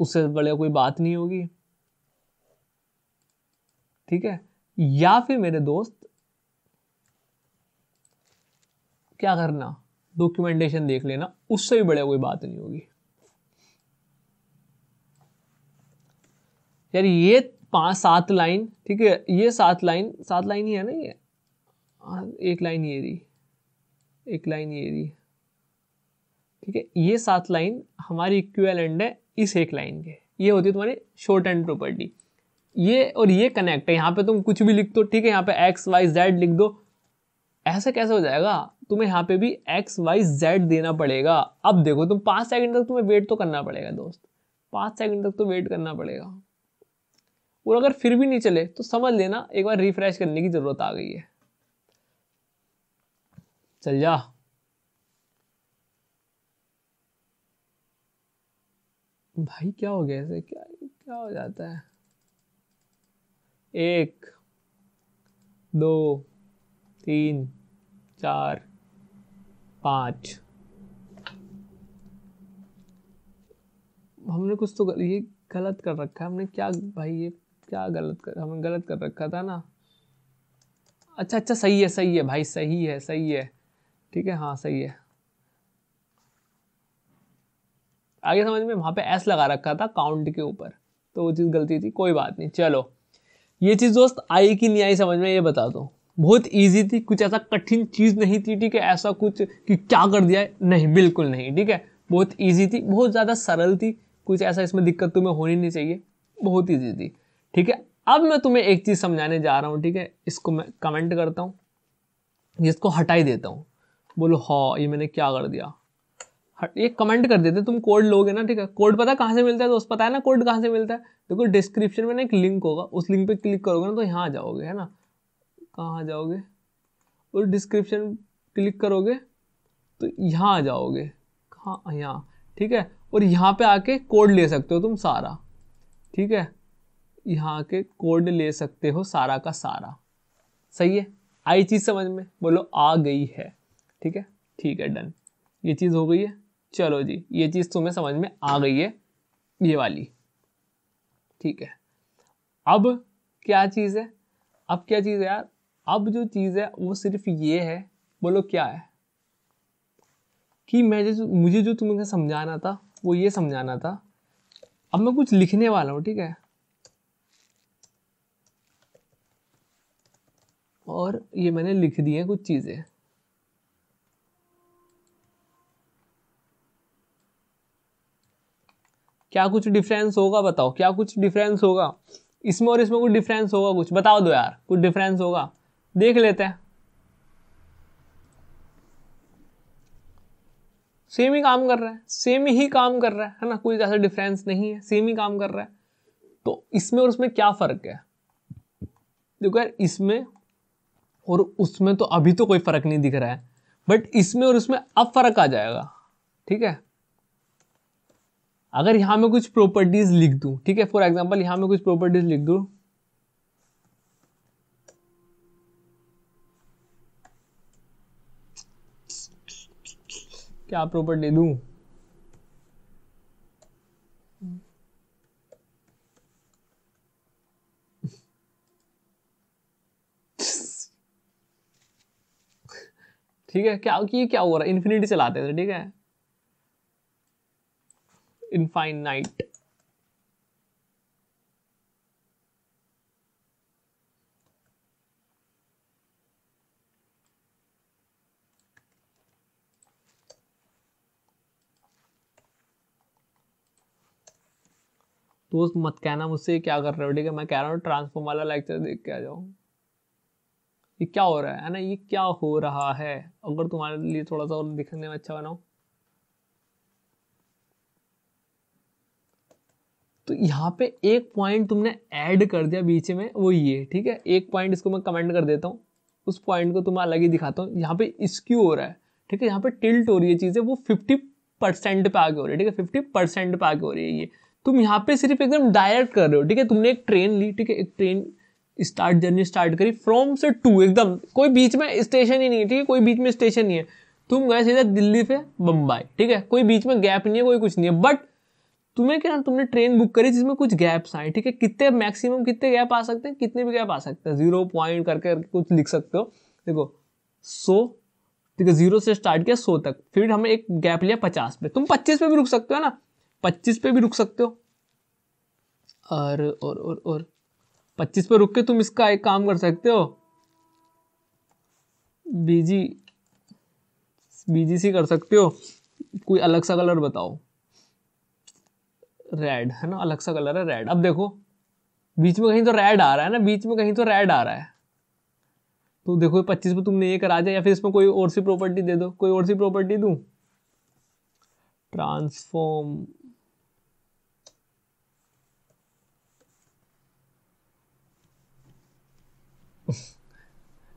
S1: उससे बड़े कोई बात नहीं होगी ठीक है या फिर मेरे दोस्त क्या करना डॉक्यूमेंटेशन देख लेना उससे भी बड़े कोई बात नहीं होगी यार ये पाँच सात लाइन ठीक है ये सात लाइन सात लाइन ही है ना ये एक लाइन ये रही एक लाइन ये रही ठीक है ये सात लाइन हमारी इक्वल एंड है इस एक लाइन के ये होती है तुम्हारी शॉर्ट एंड प्रॉपर्टी ये और ये कनेक्ट है यहाँ पे तुम कुछ भी लिख दो ठीक है यहाँ पे एक्स वाई जेड लिख दो ऐसा कैसे हो जाएगा तुम्हें यहाँ पे भी एक्स वाई जेड देना पड़ेगा अब देखो तुम पाँच सेकंड तक तुम्हें वेट तो करना पड़ेगा दोस्त पाँच सेकंड तक तो वेट करना पड़ेगा और अगर फिर भी नहीं चले तो समझ लेना एक बार रिफ्रेश करने की ज़रूरत आ गई है चल जा भाई क्या हो गया ऐसे क्या क्या हो जाता है एक दो तीन चार पाँच हमने कुछ तो ये गलत कर रखा है हमने क्या भाई ये क्या गलत कर हमें गलत कर रखा था ना अच्छा अच्छा सही है सही है भाई सही है सही है ठीक है हाँ सही है आगे समझ में वहाँ पे एस लगा रखा था काउंट के ऊपर तो वो चीज़ गलती थी कोई बात नहीं चलो ये चीज़ दोस्त आई की नहीं आई समझ में ये बता दो बहुत इजी थी कुछ ऐसा कठिन चीज़ नहीं थी ठीक है ऐसा कुछ कि क्या कर दिया है नहीं बिल्कुल नहीं ठीक है बहुत ईजी थी बहुत ज़्यादा सरल थी कुछ ऐसा इसमें दिक्कत तुम्हें होनी नहीं चाहिए बहुत ईजी थी ठीक है अब मैं तुम्हें एक चीज़ समझाने जा रहा हूँ ठीक है इसको मैं कमेंट करता हूँ जिसको हटाई देता हूँ बोलो हा ये मैंने क्या कर दिया ये कमेंट कर देते तुम कोड लोगे ना ठीक है कोड पता कहाँ से मिलता है तो उस पता है ना कोड कहाँ से मिलता है देखो डिस्क्रिप्शन में ना एक लिंक होगा उस लिंक पे क्लिक करोगे ना तो यहाँ आ जाओगे है ना कहाँ जाओगे और डिस्क्रिप्शन क्लिक करोगे तो यहाँ आ जाओगे कहाँ यहाँ ठीक है और यहाँ पे आके कोड ले सकते हो तुम सारा ठीक है यहाँ के कोड ले सकते हो सारा का सारा सही है आई चीज़ समझ में बोलो आ गई है ठीक है ठीक है डन ये चीज़ हो गई है चलो जी ये चीज़ तुम्हें समझ में आ गई है ये वाली ठीक है अब क्या चीज़ है अब क्या चीज़ है यार अब जो चीज़ है वो सिर्फ ये है बोलो क्या है कि मैं जो मुझे जो तुम्हें समझाना था वो ये समझाना था अब मैं कुछ लिखने वाला हूँ ठीक है और ये मैंने लिख दी है कुछ चीज़ें क्या कुछ डिफरेंस होगा बताओ क्या कुछ डिफरेंस होगा इसमें और इसमें कुछ डिफरेंस होगा कुछ बताओ दो यार कुछ डिफरेंस होगा देख लेते हैं सेम ही काम कर रहा है सेम ही काम कर रहा है है ना कोई ऐसा डिफरेंस नहीं है सेम ही काम कर रहा है तो इसमें और उसमें क्या फ़र्क है देखो यार इसमें और उसमें तो अभी तो कोई फ़र्क नहीं दिख रहा है बट इसमें और उसमें अब फ़र्क आ जाएगा ठीक है अगर यहां में कुछ प्रॉपर्टीज़ लिख दू ठीक है फॉर एग्जाम्पल यहां में कुछ प्रॉपर्टीज़ लिख दू क्या प्रॉपर्टी दू ठीक है क्या ये क्या हो रहा है इन्फिनिटी चलाते थे ठीक है इनफाइनाइट दोस्त मत कहना मुझसे क्या कर रहे हो ठीक है मैं कह रहा हूँ ट्रांसफॉर्म वाला लेक्चर देख के आ जाऊँ ये क्या हो रहा है ना ये क्या हो रहा है अगर तुम्हारे लिए थोड़ा सा और दिखने में अच्छा बनाओ तो यहाँ पे एक पॉइंट तुमने ऐड कर दिया बीच में वो ये ठीक है एक पॉइंट इसको मैं कमेंट कर देता हूँ उस पॉइंट को तुम्हें अलग ही दिखाता हूँ यहाँ पे स्क्यू हो रहा है ठीक है यहाँ पे टिल्ट हो रही है चीज़ें वो फिफ्टी परसेंट पे आगे हो रही है ठीक है फिफ्टी परसेंट पे आगे हो रही है ये तुम यहाँ पे सिर्फ एकदम डायरेक्ट कर रहे हो ठीक है तुमने एक ट्रेन ली ठीक है एक ट्रेन स्टार्ट जर्नी स्टार्ट करी फ्रॉम से टू एकदम कोई बीच में स्टेशन ही नहीं है ठीक है कोई बीच में स्टेशन नहीं है तुम गए सीधा दिल्ली से बम्बई ठीक है कोई बीच में गैप नहीं है कोई कुछ नहीं है बट तुम्हें क्या तुमने ट्रेन बुक करी जिसमें कुछ गैप्स आए ठीक है कितने मैक्सिमम कितने गैप आ सकते हैं कितने भी गैप आ सकते हैं जीरो पॉइंट करके कुछ लिख सकते हो देखो सो ठीक है जीरो से स्टार्ट किया सो तक फिर हमें एक गैप लिया पचास पे तुम पच्चीस पे भी रुक सकते हो ना पच्चीस पे भी रुक सकते हो और और और और पच्चीस पे रुक के तुम इसका एक काम कर सकते हो बीजी बीजी सी कर सकते हो कोई अलग सा कलर बताओ रेड है ना अलग सा कलर है रेड अब देखो बीच में कहीं तो रेड आ रहा है ना बीच में कहीं तो रेड आ रहा है तो देखो पच्चीस पे तुमने ये करा दिया या फिर इसमें कोई और सी प्रॉपर्टी दे दो कोई और सी प्रॉपर्टी दू ट्रांसफॉर्म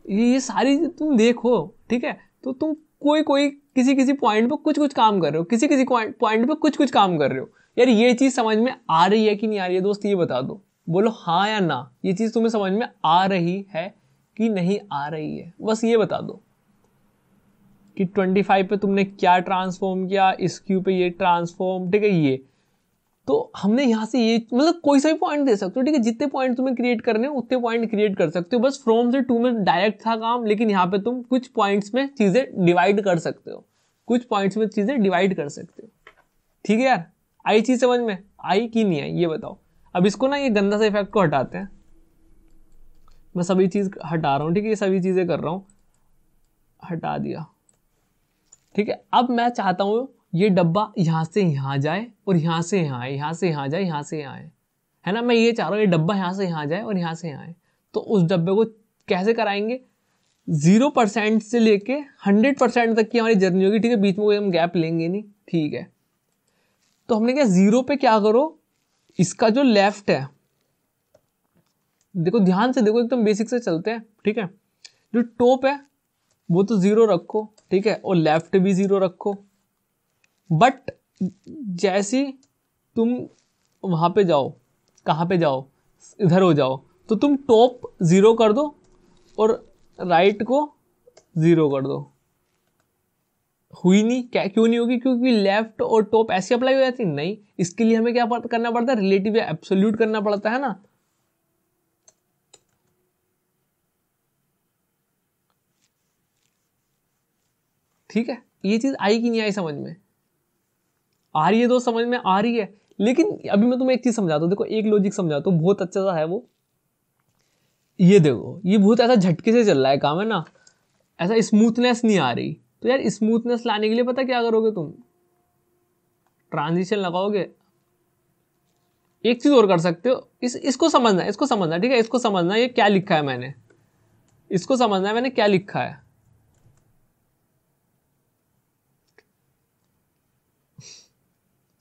S1: ये ये सारी तुम देखो ठीक है तो तुम कोई कोई किसी किसी पॉइंट पर कुछ कुछ काम कर रहे हो किसी किसी पॉइंट पर कुछ कुछ काम कर रहे हो यार ये चीज़ समझ में आ रही है कि नहीं आ रही है दोस्त ये बता दो बोलो हाँ या ना ये चीज़ तुम्हें समझ में आ रही है कि नहीं आ रही है बस ये बता दो कि 25 पे तुमने क्या ट्रांसफॉर्म किया इस क्यू पे ये ट्रांसफॉर्म ठीक है ये तो हमने यहाँ से ये मतलब कोई सा भी पॉइंट दे सकते हो ठीक है जितने पॉइंट तुम्हें क्रिएट करने हैं उतने पॉइंट क्रिएट कर सकते हो बस फ्रॉम से टू में डायरेक्ट था काम लेकिन यहाँ पे तुम कुछ पॉइंट्स में चीज़ें डिवाइड कर सकते हो कुछ पॉइंट्स में चीज़ें डिवाइड कर सकते हो ठीक है यार आई चीज़ समझ में आई की नहीं आई ये बताओ अब इसको ना ये गंदा सा इफेक्ट को हटाते हैं मैं सभी चीज़ हटा रहा हूँ ठीक है ये सभी चीज़ें कर रहा हूँ हटा दिया ठीक है अब मैं चाहता हूँ ये डब्बा यहाँ से यहाँ जाए और यहाँ से यहाँ आए यहाँ से यहाँ जाए यहाँ से यहाँ आए है ना मैं ये चाह रहा हूँ ये डब्बा यहाँ से यहाँ जाए और यहाँ से यहाँ आए तो उस डब्बे को कैसे कराएंगे ज़ीरो परसेंट से लेके हंड्रेड परसेंट तक की हमारी जर्नी होगी ठीक है बीच में कोई हम गैप लेंगे नहीं ठीक है तो हमने क्या ज़ीरो पे क्या करो इसका जो लेफ्ट है देखो ध्यान से देखो एकदम बेसिक से चलते हैं ठीक है जो टॉप है वो तो ज़ीरो रखो ठीक है और लेफ्ट भी ज़ीरो रखो बट जैसे तुम वहाँ पे जाओ कहाँ पे जाओ इधर हो जाओ तो तुम टॉप ज़ीरो कर दो और राइट को ज़ीरो कर दो हुई नहीं क्या क्यों नहीं होगी क्योंकि लेफ्ट और टॉप ऐसी अप्लाई हो जाती नहीं इसके लिए हमें क्या करना पड़ता है रिलेटिव या एब्सोल्यूट करना पड़ता है ना ठीक है ये चीज़ आई कि नहीं आई समझ में आ रही है तो समझ में आ रही है लेकिन अभी मैं तुम्हें एक चीज़ समझाता हूँ देखो एक लॉजिक समझाता हूँ बहुत अच्छा सा है वो ये देखो ये बहुत ऐसा झटके से चल रहा है काम है ना ऐसा स्मूथनेस नहीं आ रही तो यार स्मूथनेस लाने के लिए पता क्या करोगे तुम ट्रांजिशन लगाओगे एक चीज़ और कर सकते हो इस इसको समझना इसको समझना ठीक है इसको समझना ये क्या लिखा है मैंने इसको समझना है मैंने क्या लिखा है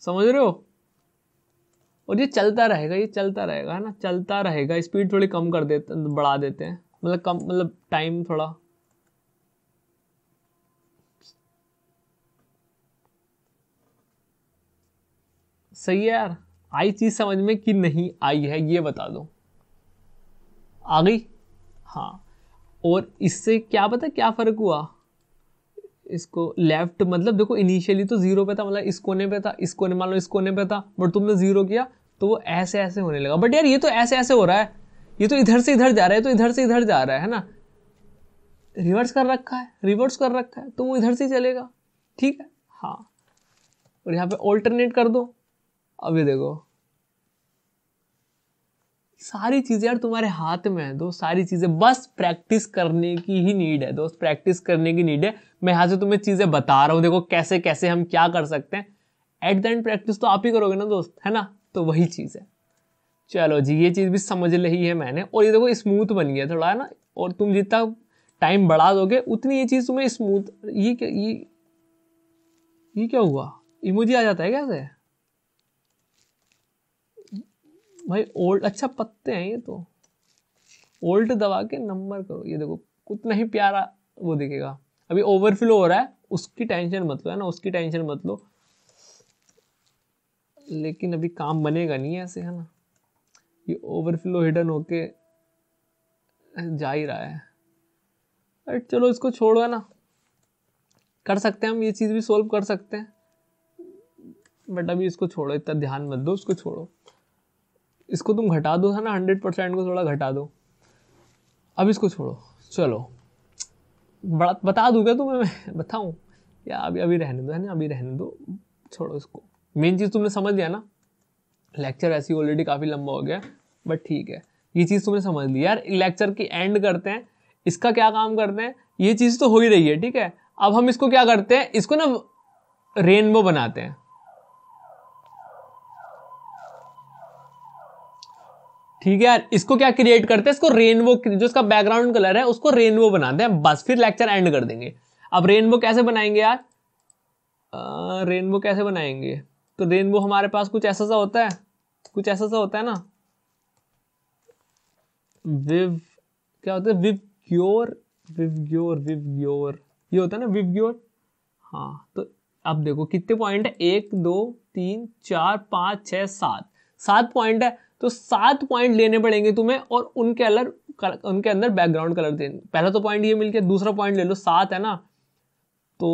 S1: समझ रहे हो और ये चलता रहेगा ये चलता रहेगा है ना चलता रहेगा स्पीड थोड़ी कम कर देते बढ़ा देते हैं मतलब कम मतलब टाइम थोड़ा सही है यार आई चीज़ समझ में कि नहीं आई है ये बता दो आ गई हाँ और इससे क्या पता क्या फ़र्क हुआ इसको लेफ्ट मतलब देखो इनिशियली तो जीरो पे था मतलब इस कोने पे था इस कोने मान लो इस कोने पे था बट तुमने जीरो किया तो वो ऐसे ऐसे होने लगा बट यार ये तो ऐसे ऐसे हो रहा है ये तो इधर से इधर जा रहा है तो इधर से इधर जा रहा है ना रिवर्स कर रखा है रिवर्स कर रखा है तो वो इधर से चलेगा ठीक है हाँ और यहाँ पे ऑल्टरनेट कर दो अब ये देखो सारी चीज़ें यार तुम्हारे हाथ में है दोस्त सारी चीज़ें बस प्रैक्टिस करने की ही नीड है दोस्त प्रैक्टिस करने की नीड है मैं यहाँ से तुम्हें चीज़ें बता रहा हूँ देखो कैसे कैसे हम क्या कर सकते हैं एट द एंड प्रैक्टिस तो आप ही करोगे ना दोस्त है ना तो वही चीज़ है चलो जी ये चीज़ भी समझ ली है मैंने और ये देखो स्मूथ बन गया थोड़ा है ना और तुम जितना टाइम बढ़ा दोगे उतनी ये चीज़ तुम्हें स्मूथ ये क्या ये ये क्या हुआ इमोजी आ जाता है कैसे भाई ओल्ड अच्छा पत्ते हैं ये तो ओल्ड दबा के नंबर करो ये देखो उतना ही प्यारा वो दिखेगा अभी ओवरफ्लो हो रहा है उसकी टेंशन मत लो है ना उसकी टेंशन मत लो लेकिन अभी काम बनेगा नहीं ऐसे है ना ये ओवरफ्लो हिडन होके जा ही रहा है अरे चलो इसको छोड़ो है ना कर सकते हैं हम ये चीज़ भी सॉल्व कर सकते हैं बट अभी इसको छोड़ो इतना ध्यान मत दो इसको छोड़ो इसको तुम घटा दो है ना हंड्रेड परसेंट को थोड़ा घटा दो अब इसको छोड़ो चलो बड़ा बता दूंगा तुम्हें मैं बताऊँ या अभी अभी रहने दो है ना अभी रहने दो छोड़ो इसको मेन चीज़ तुमने समझ लिया ना लेक्चर ऐसी ऑलरेडी काफ़ी लंबा हो गया बट ठीक है ये चीज़ तुमने समझ ली यार लेक्चर की एंड करते हैं इसका क्या काम करते हैं ये चीज़ तो हो ही रही है ठीक है अब हम इसको क्या करते हैं इसको ना रेनबो बनाते हैं ठीक है यार इसको क्या क्रिएट करते हैं इसको रेनबो जो इसका बैकग्राउंड कलर है उसको रेनबो बनाते हैं बस फिर लेक्चर एंड कर देंगे अब रेनबो कैसे बनाएंगे यार रेनबो कैसे बनाएंगे तो रेनबो हमारे पास कुछ ऐसा सा होता है कुछ ऐसा सा होता है ना विव क्या होता है विव क्योर विव ग्योर विव ग्योर ये होता है ना विव ग्योर हाँ तो अब देखो कितने पॉइंट है एक दो तीन चार पाँच छः सात सात पॉइंट है तो सात पॉइंट लेने पड़ेंगे तुम्हें और उनके अलग उनके अंदर बैकग्राउंड कलर देने पहला तो पॉइंट ये मिल गया दूसरा पॉइंट ले लो सात है ना तो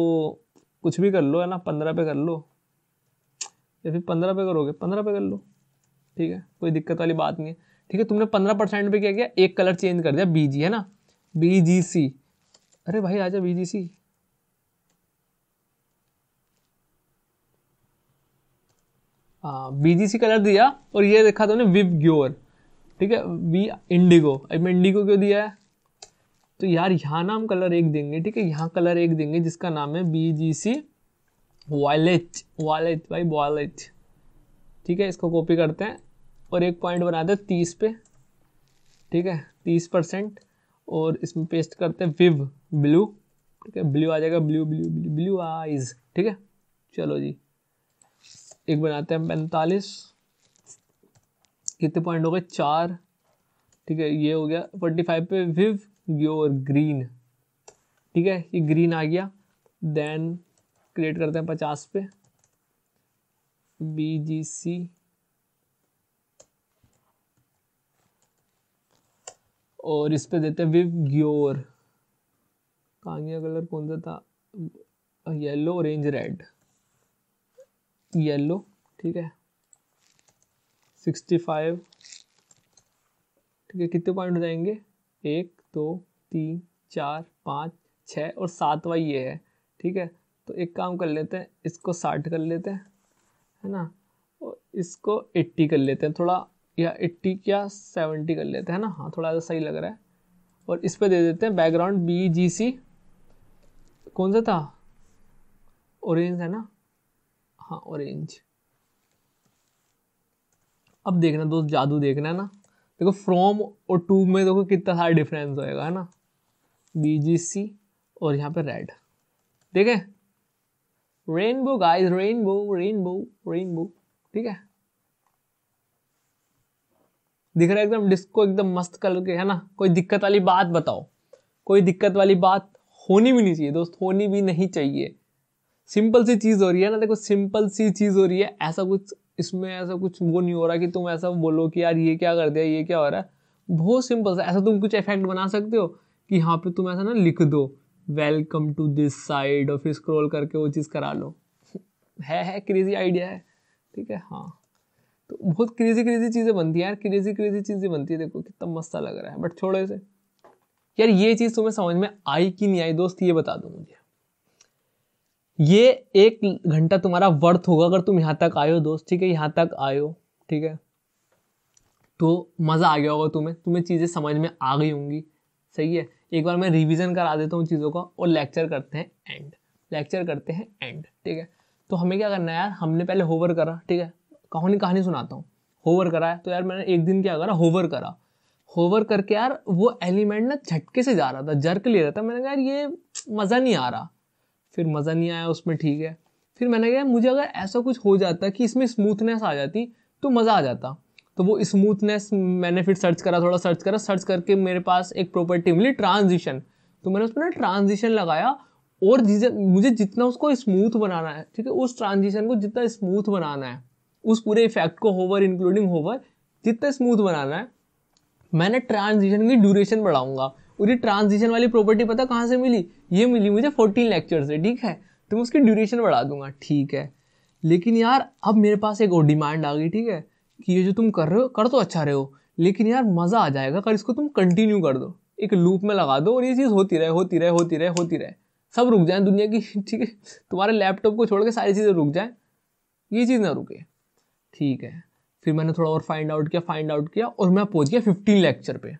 S1: कुछ भी कर लो है ना पंद्रह पे कर लो या फिर पंद्रह पे करोगे पंद्रह पे कर लो ठीक है कोई दिक्कत वाली बात नहीं है ठीक है तुमने पंद्रह परसेंट पे क्या किया एक कलर चेंज कर दिया बी है ना बी अरे भाई आजा बी जी सी बीजीसी हाँ, कलर दिया और ये देखा तुमने विव ग्योर ठीक है वी इंडिगो अब इंडिगो क्यों दिया है तो यार यहाँ नाम कलर एक देंगे ठीक है यहाँ कलर एक देंगे जिसका नाम है B G C wallet wallet भाई वॉलेट ठीक है इसको कॉपी करते हैं और एक पॉइंट बनाते हैं तीस पे ठीक है तीस परसेंट और इसमें पेस्ट करते हैं विव ब्लू ठीक है ब्लू आ जाएगा blue blue blue, blue eyes ठीक है चलो जी एक बनाते हैं पैंतालीस कितने पॉइंट हो गए चार ठीक है ये हो गया फोर्टी फाइव पे विव योर ग्रीन ठीक है ये ग्रीन आ गया देन क्रिएट करते हैं पचास पे बी जी सी और इस पे देते हैं विव ग्योर कहाँ गया कलर कौन सा था येलो ऑरेंज रेड येलो ठीक है सिक्सटी फाइव ठीक है कितने पॉइंट हो जाएंगे एक दो तीन चार पाँच छः और सातवा ये है ठीक है तो एक काम कर लेते हैं इसको साठ कर लेते हैं है ना और इसको एट्टी कर लेते हैं थोड़ा या एट्टी या सेवेंटी कर लेते हैं ना हाँ थोड़ा सा सही लग रहा है और इस पर दे देते हैं बैकग्राउंड बी जी सी कौन सा था ऑरेंज है ना हाँ ऑरेंज अब देखना दोस्त जादू देखना है ना देखो फ्रॉम और टू में देखो कितना सारा डिफरेंस होएगा है ना बी जी सी और यहाँ पे रेड ठीक है rainbow guys rainbow rainbow rainbow ठीक है दिख रहा है एकदम डिस्को एकदम मस्त कलर के है ना कोई दिक्कत वाली बात बताओ कोई दिक्कत वाली बात होनी भी नहीं चाहिए दोस्त होनी भी नहीं चाहिए सिंपल सी चीज़ हो रही है ना देखो सिंपल सी चीज़ हो रही है ऐसा कुछ इसमें ऐसा कुछ वो नहीं हो रहा कि तुम ऐसा बोलो कि यार ये क्या कर दिया ये क्या हो रहा है बहुत सिंपल सा ऐसा तुम कुछ इफेक्ट बना सकते हो कि यहाँ पे तुम ऐसा ना लिख दो वेलकम टू दिस साइड और फिर स्क्रोल करके वो चीज़ करा लो है है क्रेजी आइडिया है ठीक है हाँ तो बहुत क्रेजी क्रेजी चीज़ें बनती हैं यार क्रेजी क्रेजी चीज़ें बनती है देखो कितना मस्ता लग रहा है बट छोड़ो इसे यार ये चीज़ तुम्हें समझ में आई कि नहीं आई दोस्त ये बता दो मुझे ये एक घंटा तुम्हारा वर्थ होगा अगर तुम यहाँ तक आयो दोस्त ठीक है यहाँ तक आयो ठीक है तो मज़ा आ गया होगा तुम्हें तुम्हें चीज़ें समझ में आ गई होंगी सही है एक बार मैं रिवीजन करा देता हूँ चीज़ों का और लेक्चर करते हैं एंड लेक्चर करते हैं एंड ठीक है तो हमें क्या करना है यार हमने पहले होवर करा ठीक है कहानी कहानी सुनाता हूँ होवर करा है तो यार मैंने एक दिन क्या करा होवर करा होवर करके यार वो एलिमेंट ना झटके से जा रहा था जर्क ले रहा था मैंने कहा यार ये मज़ा नहीं आ रहा फिर मज़ा नहीं आया उसमें ठीक है फिर मैंने कहा मुझे अगर ऐसा कुछ हो जाता कि इसमें स्मूथनेस आ जाती तो मज़ा आ जाता तो वो स्मूथनेस मैंने फिर सर्च करा थोड़ा सर्च करा सर्च करके मेरे पास एक प्रॉपर्टी मिली ट्रांजिशन तो मैंने उसमें ना ट्रांजिशन लगाया और मुझे जितना उसको स्मूथ बनाना है ठीक है उस ट्रांजिशन को जितना स्मूथ बनाना है उस पूरे इफेक्ट को होवर इंक्लूडिंग होवर जितना स्मूथ बनाना है मैंने ट्रांजिशन की ड्यूरेशन बढ़ाऊंगा और ये ट्रांजिशन वाली प्रॉपर्टी पता कहाँ से मिली ये मिली मुझे फोर्टीन लेक्चर से ठीक है तो मैं उसकी ड्यूरेशन बढ़ा दूंगा ठीक है लेकिन यार अब मेरे पास एक और डिमांड आ गई ठीक है कि ये जो तुम कर रहे हो कर तो अच्छा रहे हो लेकिन यार मज़ा आ जाएगा अगर इसको तुम कंटिन्यू कर दो एक लूप में लगा दो और ये चीज़ होती रहे होती रहे होती रहे होती रहे सब रुक जाए दुनिया की ठीक है तुम्हारे लैपटॉप को छोड़ के सारी चीज़ें रुक जाएँ ये चीज़ ना रुके ठीक है फिर मैंने थोड़ा और फाइंड आउट किया फाइंड आउट किया और मैं पहुंच गया फिफ्टीन लेक्चर पे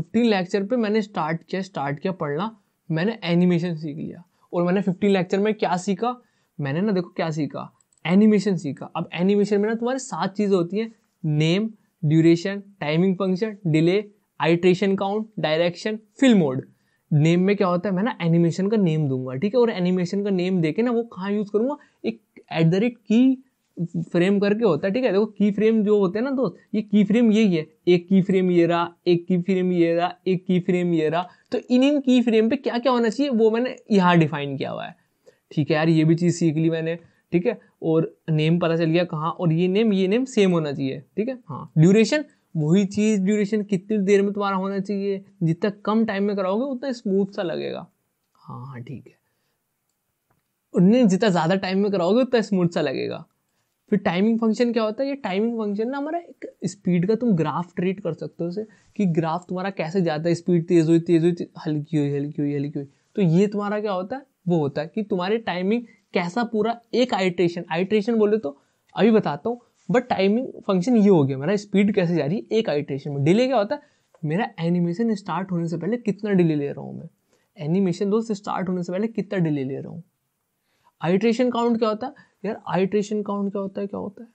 S1: फिफ्टीन लेक्चर पे मैंने स्टार्ट किया स्टार्ट किया पढ़ना मैंने एनिमेशन सीख लिया और मैंने फिफ्टीन लेक्चर में क्या सीखा मैंने ना देखो क्या सीखा एनिमेशन सीखा अब एनिमेशन में ना तुम्हारे सात चीज़ें होती हैं name duration timing function delay iteration count direction fill mode name में क्या होता है मैं ना एनिमेशन का नेम दूंगा ठीक है और एनिमेशन का नेम देके ना वो कहाँ यूज़ करूँगा एक एट द रेट की फ्रेम करके होता है ठीक है देखो की फ्रेम जो होते हैं ना दोस्त ये की फ्रेम यही है एक की फ्रेम ये रहा एक की फ्रेम ये रहा एक की फ्रेम ये रहा तो इन इन की फ्रेम पे क्या क्या होना चाहिए वो मैंने यहाँ डिफाइन किया हुआ है ठीक है यार ये भी चीज़ सीख ली मैंने ठीक है और नेम पता चल गया कहाँ और ये नेम ये नेम सेम होना चाहिए ठीक है हाँ ड्यूरेशन वही चीज़ ड्यूरेशन कितनी देर में तुम्हारा होना चाहिए जितना कम टाइम में कराओगे उतना स्मूथ सा लगेगा हाँ हाँ ठीक है नहीं जितना ज़्यादा टाइम में कराओगे उतना स्मूथ सा लगेगा फिर टाइमिंग फंक्शन क्या होता है ये टाइमिंग फंक्शन ना हमारा एक स्पीड का तुम ग्राफ ट्रीट कर सकते हो उसे कि ग्राफ तुम्हारा कैसे जाता है स्पीड तेज़ हुई तेज़ हुई हल्की हुई हल्की हुई हल्की हुई तो ये तुम्हारा क्या होता है वो होता है कि तुम्हारे टाइमिंग कैसा पूरा एक आइट्रेशन आइट्रेशन बोले तो अभी बताता हूँ बट टाइमिंग फंक्शन ये हो गया मेरा स्पीड कैसे जा रही है एक आइट्रेशन में डिले क्या होता है मेरा एनिमेशन स्टार्ट होने से पहले कितना डिले ले रहा हूँ मैं एनिमेशन दोस्त स्टार्ट होने से पहले कितना डिले ले रहा हूँ आइट्रेशन काउंट क्या होता है यार आइट्रेशन काउंट क्या होता है क्या होता है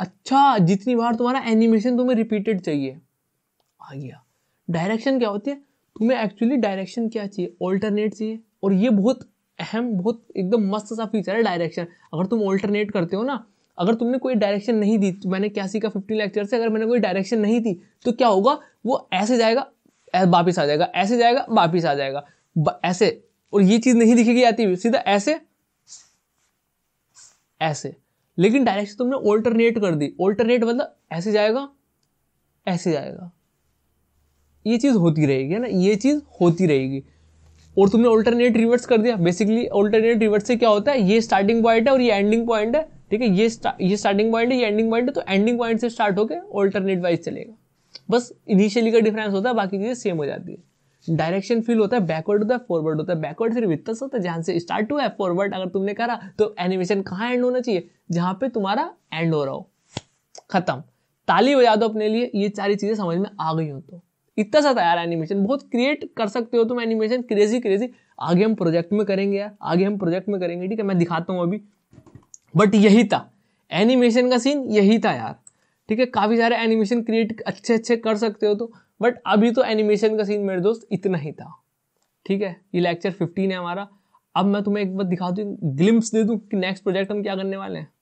S1: अच्छा जितनी बार तुम्हारा एनिमेशन तुम्हें रिपीटेड चाहिए आ गया डायरेक्शन क्या होती है तुम्हें एक्चुअली डायरेक्शन क्या चाहिए ऑल्टरनेट चाहिए और ये बहुत अहम बहुत एकदम मस्त सा फीचर है डायरेक्शन अगर तुम ऑल्टरनेट करते हो ना अगर तुमने कोई डायरेक्शन नहीं दी तो मैंने क्या सीखा फिफ्टी लेक्चर से अगर मैंने कोई डायरेक्शन नहीं दी तो क्या होगा वो ऐसे जाएगा वापिस आ जाएगा ऐसे जाएगा वापिस आ जाएगा ऐसे और ये चीज़ नहीं दिखेगी आती सीधा ऐसे ऐसे लेकिन डायरेक्शन तुमने ऑल्टरनेट कर दी ऑल्टरनेट मतलब ऐसे जाएगा ऐसे जाएगा ये चीज़ होती रहेगी है ना ये चीज़ होती रहेगी और तुमने ऑल्टरनेट रिवर्स कर दिया बेसिकली ऑल्टरनेट रिवर्स से क्या होता है ये स्टार्टिंग पॉइंट है और ये एंडिंग पॉइंट है ठीक है ये ये स्टार्टिंग पॉइंट है ये एंडिंग पॉइंट है तो एंडिंग पॉइंट से स्टार्ट होकर ऑल्टरनेट वाइज चलेगा बस इनिशियली का डिफरेंस होता है बाकी चीज़ें सेम हो जाती है डायरेक्शन फील होता है बैकवर्ड होता है फॉरवर्ड होता है बैकवर्ड सिर्फ इतना होता है जहां से स्टार्ट हुआ है फॉरवर्ड अगर तुमने करा तो एनिमेशन कहाँ एंड होना चाहिए जहां पे तुम्हारा एंड हो रहा हो खत्म ताली बजा दो अपने लिए ये सारी चीज़ें समझ में आ गई हो तो इतना सा था यार एनिमेशन बहुत क्रिएट कर सकते हो तुम एनिमेशन क्रेजी क्रेजी आगे हम प्रोजेक्ट में करेंगे यार आगे हम प्रोजेक्ट में करेंगे ठीक है मैं दिखाता हूँ अभी बट यही था एनिमेशन का सीन यही था यार ठीक है काफ़ी सारे एनिमेशन क्रिएट अच्छे अच्छे कर सकते हो तो बट अभी तो एनिमेशन का सीन मेरे दोस्त इतना ही था ठीक है ये लेक्चर फिफ्टीन है हमारा अब मैं तुम्हें एक बार दिखा दू ग्लिम्स दे दू कि नेक्स्ट प्रोजेक्ट हम क्या करने वाले हैं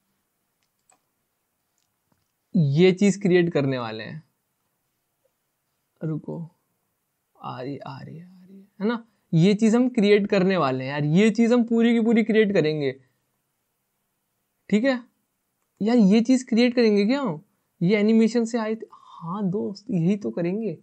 S1: ये चीज़ क्रिएट करने वाले हैं रुको आ रही आ रही आ रही है ना ये चीज़ हम क्रिएट करने वाले हैं यार ये चीज़ हम पूरी की पूरी क्रिएट करेंगे ठीक है यार ये चीज़ क्रिएट करेंगे क्या ये एनिमेशन से थे हाँ दोस्त यही तो करेंगे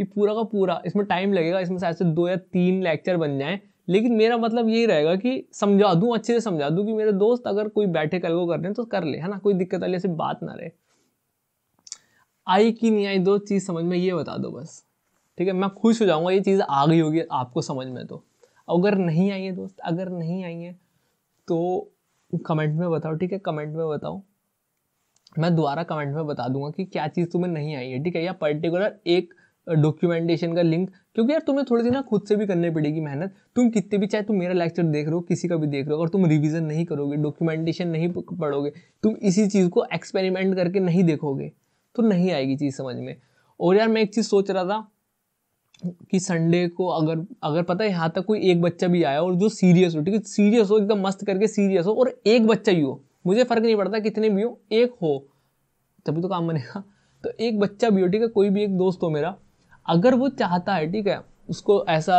S1: ये पूरा का पूरा इसमें टाइम लगेगा इसमें शायद से दो या तीन लेक्चर बन जाएं लेकिन मेरा मतलब यही रहेगा कि समझा दूँ अच्छे से समझा दूँ कि मेरे दोस्त अगर कोई बैठे कल को कर रहे हैं तो कर ले है ना कोई दिक्कत वाली ऐसी बात ना रहे आई कि नहीं आई दो चीज़ समझ में ये बता दो बस ठीक है मैं खुश हो जाऊँगा ये चीज़ आ गई होगी आपको समझ में तो अगर नहीं आई है दोस्त अगर नहीं आई है तो कमेंट में बताओ ठीक है कमेंट में बताओ मैं दोबारा कमेंट में बता दूंगा कि क्या चीज़ तुम्हें नहीं आई है ठीक है या पर्टिकुलर एक डॉक्यूमेंटेशन का लिंक क्योंकि यार तुम्हें थोड़ी सी ना खुद से भी करनी पड़ेगी मेहनत तुम कितने भी चाहे तुम मेरा लेक्चर देख रहे हो किसी का भी देख रहे हो अगर तुम रिवीजन नहीं करोगे डॉक्यूमेंटेशन नहीं पढ़ोगे तुम इसी चीज़ को एक्सपेरिमेंट करके नहीं देखोगे तो नहीं आएगी चीज़ समझ में और यार मैं एक चीज़ सोच रहा था कि संडे को अगर अगर पता है यहाँ तक कोई एक बच्चा भी आया और जो सीरियस हो ठीक है सीरियस हो एकदम मस्त करके सीरियस हो और एक बच्चा ही हो मुझे फ़र्क नहीं पड़ता कितने भी हो एक हो तभी तो काम बनेगा तो एक बच्चा भी हो ठीक है कोई भी एक दोस्त हो मेरा अगर वो चाहता है ठीक है उसको ऐसा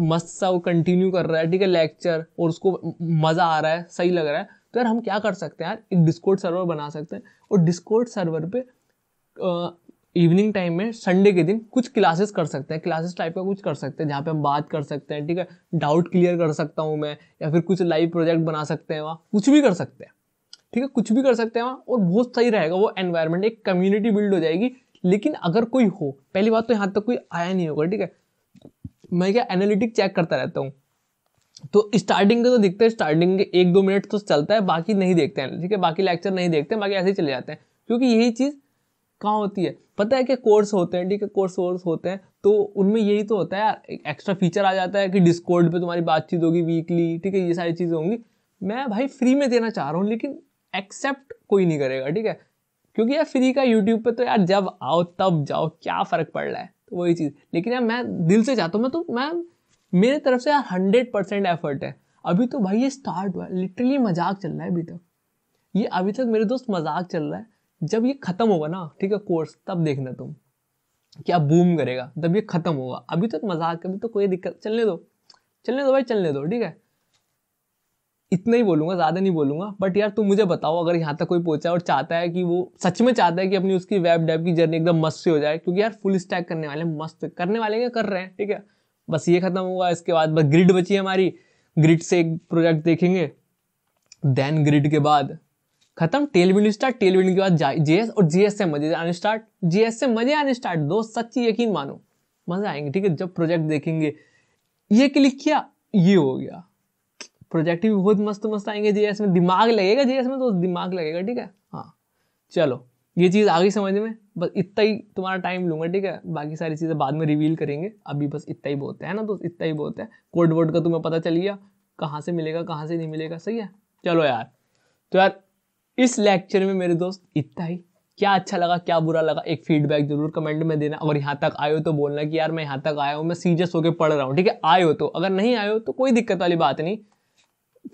S1: मस्त सा वो कंटिन्यू कर रहा है ठीक है लेक्चर और उसको मज़ा आ रहा है सही लग रहा है तो यार हम क्या कर सकते हैं यार एक डिस्कोर्ट सर्वर बना सकते हैं और डिस्कोर्ट सर्वर पे इवनिंग टाइम में संडे के दिन कुछ क्लासेस कर सकते हैं क्लासेस टाइप का कुछ कर सकते हैं जहाँ पे हम बात कर सकते हैं ठीक है डाउट क्लियर कर सकता हूँ मैं या फिर कुछ लाइव प्रोजेक्ट बना सकते हैं वहाँ कुछ भी कर सकते हैं ठीक है कुछ भी कर सकते हैं वहाँ और बहुत सही रहेगा वो एनवायरनमेंट एक कम्युनिटी बिल्ड हो जाएगी लेकिन अगर कोई हो पहली बात तो यहाँ तक कोई आया नहीं होगा ठीक है मैं क्या एनालिटिक चेक करता रहता हूँ तो स्टार्टिंग के तो दिखते हैं स्टार्टिंग के एक दो मिनट तो चलता है बाकी नहीं देखते हैं ठीक है बाकी लेक्चर नहीं देखते बाकी ऐसे ही चले जाते हैं क्योंकि यही चीज़ कहाँ होती है पता है कि कोर्स होते हैं ठीक है कोर्स वोर्स होते हैं तो उनमें यही तो होता है यार एक एक्स्ट्रा फीचर आ जाता है कि डिस्कोर्ड पे तुम्हारी बातचीत होगी वीकली ठीक है ये सारी चीज़ें होंगी मैं भाई फ्री में देना चाह रहा हूँ लेकिन एक्सेप्ट कोई नहीं करेगा ठीक है क्योंकि यार फ्री का यूट्यूब पे तो यार जब आओ तब जाओ क्या फ़र्क पड़ रहा है तो वही चीज़ लेकिन यार मैं दिल से चाहता हूँ मैं तो मैं मेरे तरफ से यार हंड्रेड परसेंट एफर्ट है अभी तो भाई ये स्टार्ट हुआ है लिटरली मजाक चल रहा है अभी तक ये अभी तक मेरे दोस्त मजाक चल रहा है जब ये ख़त्म होगा ना ठीक है कोर्स तब देखना तुम क्या बूम करेगा तब ये ख़त्म होगा अभी तक मजाक अभी तो कोई दिक्कत चलने दो चलने दो भाई चलने दो ठीक है इतना ही बोलूंगा ज़्यादा नहीं बोलूंगा बट यार तुम मुझे बताओ अगर यहाँ तक कोई पहुँचा और चाहता है कि वो सच में चाहता है कि अपनी उसकी वेब डेव की जर्नी एकदम मस्त से हो जाए क्योंकि यार फुल स्टैक करने वाले मस्त करने वाले हैं कर रहे हैं ठीक है बस ये खत्म हुआ इसके बाद बस ग्रिड बची है हमारी ग्रिड से एक प्रोजेक्ट देखेंगे देन ग्रिड के बाद खत्म tailwind start tailwind के बाद जेएस और जीएस से मजे आने स्टार्ट जीएस से मजे आने स्टार्ट दोस्त सच्ची यकीन मानो मजा आएंगे ठीक है जब प्रोजेक्ट देखेंगे ये क्लिक किया ये हो गया प्रोजेक्ट भी बहुत मस्त मस्त आएंगे जी में दिमाग लगेगा जी में तो दिमाग लगेगा ठीक है हाँ चलो ये चीज़ आ गई समझ में बस इतना ही तुम्हारा टाइम लूंगा ठीक है बाकी सारी चीज़ें बाद में रिवील करेंगे अभी बस इतना ही बहुत है ना तो इतना ही बहुत है कोड वोड का तुम्हें पता चल गया कहाँ से मिलेगा कहाँ से नहीं मिलेगा सही है चलो यार तो यार इस लेक्चर में मेरे दोस्त इतना ही क्या अच्छा लगा क्या बुरा लगा एक फीडबैक जरूर कमेंट में देना अगर यहाँ तक आए हो तो बोलना कि यार मैं यहाँ तक आया हूँ मैं सीरियस होकर पढ़ रहा हूँ ठीक है आए हो तो अगर नहीं आए हो तो कोई दिक्कत वाली बात नहीं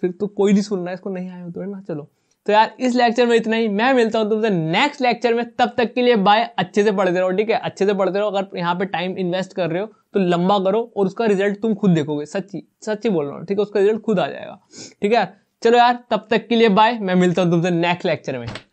S1: फिर तो कोई नहीं सुन रहा है इसको नहीं आया तो है ना चलो तो यार इस लेक्चर में इतना ही मैं मिलता हूँ तुमसे नेक्स्ट लेक्चर में तब तक के लिए बाय अच्छे से पढ़ते रहो ठीक है अच्छे से पढ़ते रहो अगर यहाँ पे टाइम इन्वेस्ट कर रहे हो तो लंबा करो और उसका रिजल्ट तुम खुद देखोगे सच्ची सच्ची बोल रहा हूँ ठीक है उसका रिजल्ट खुद आ जाएगा ठीक है यार चलो यार तब तक के लिए बाय मैं मिलता हूँ तुमसे नेक्स्ट लेक्चर में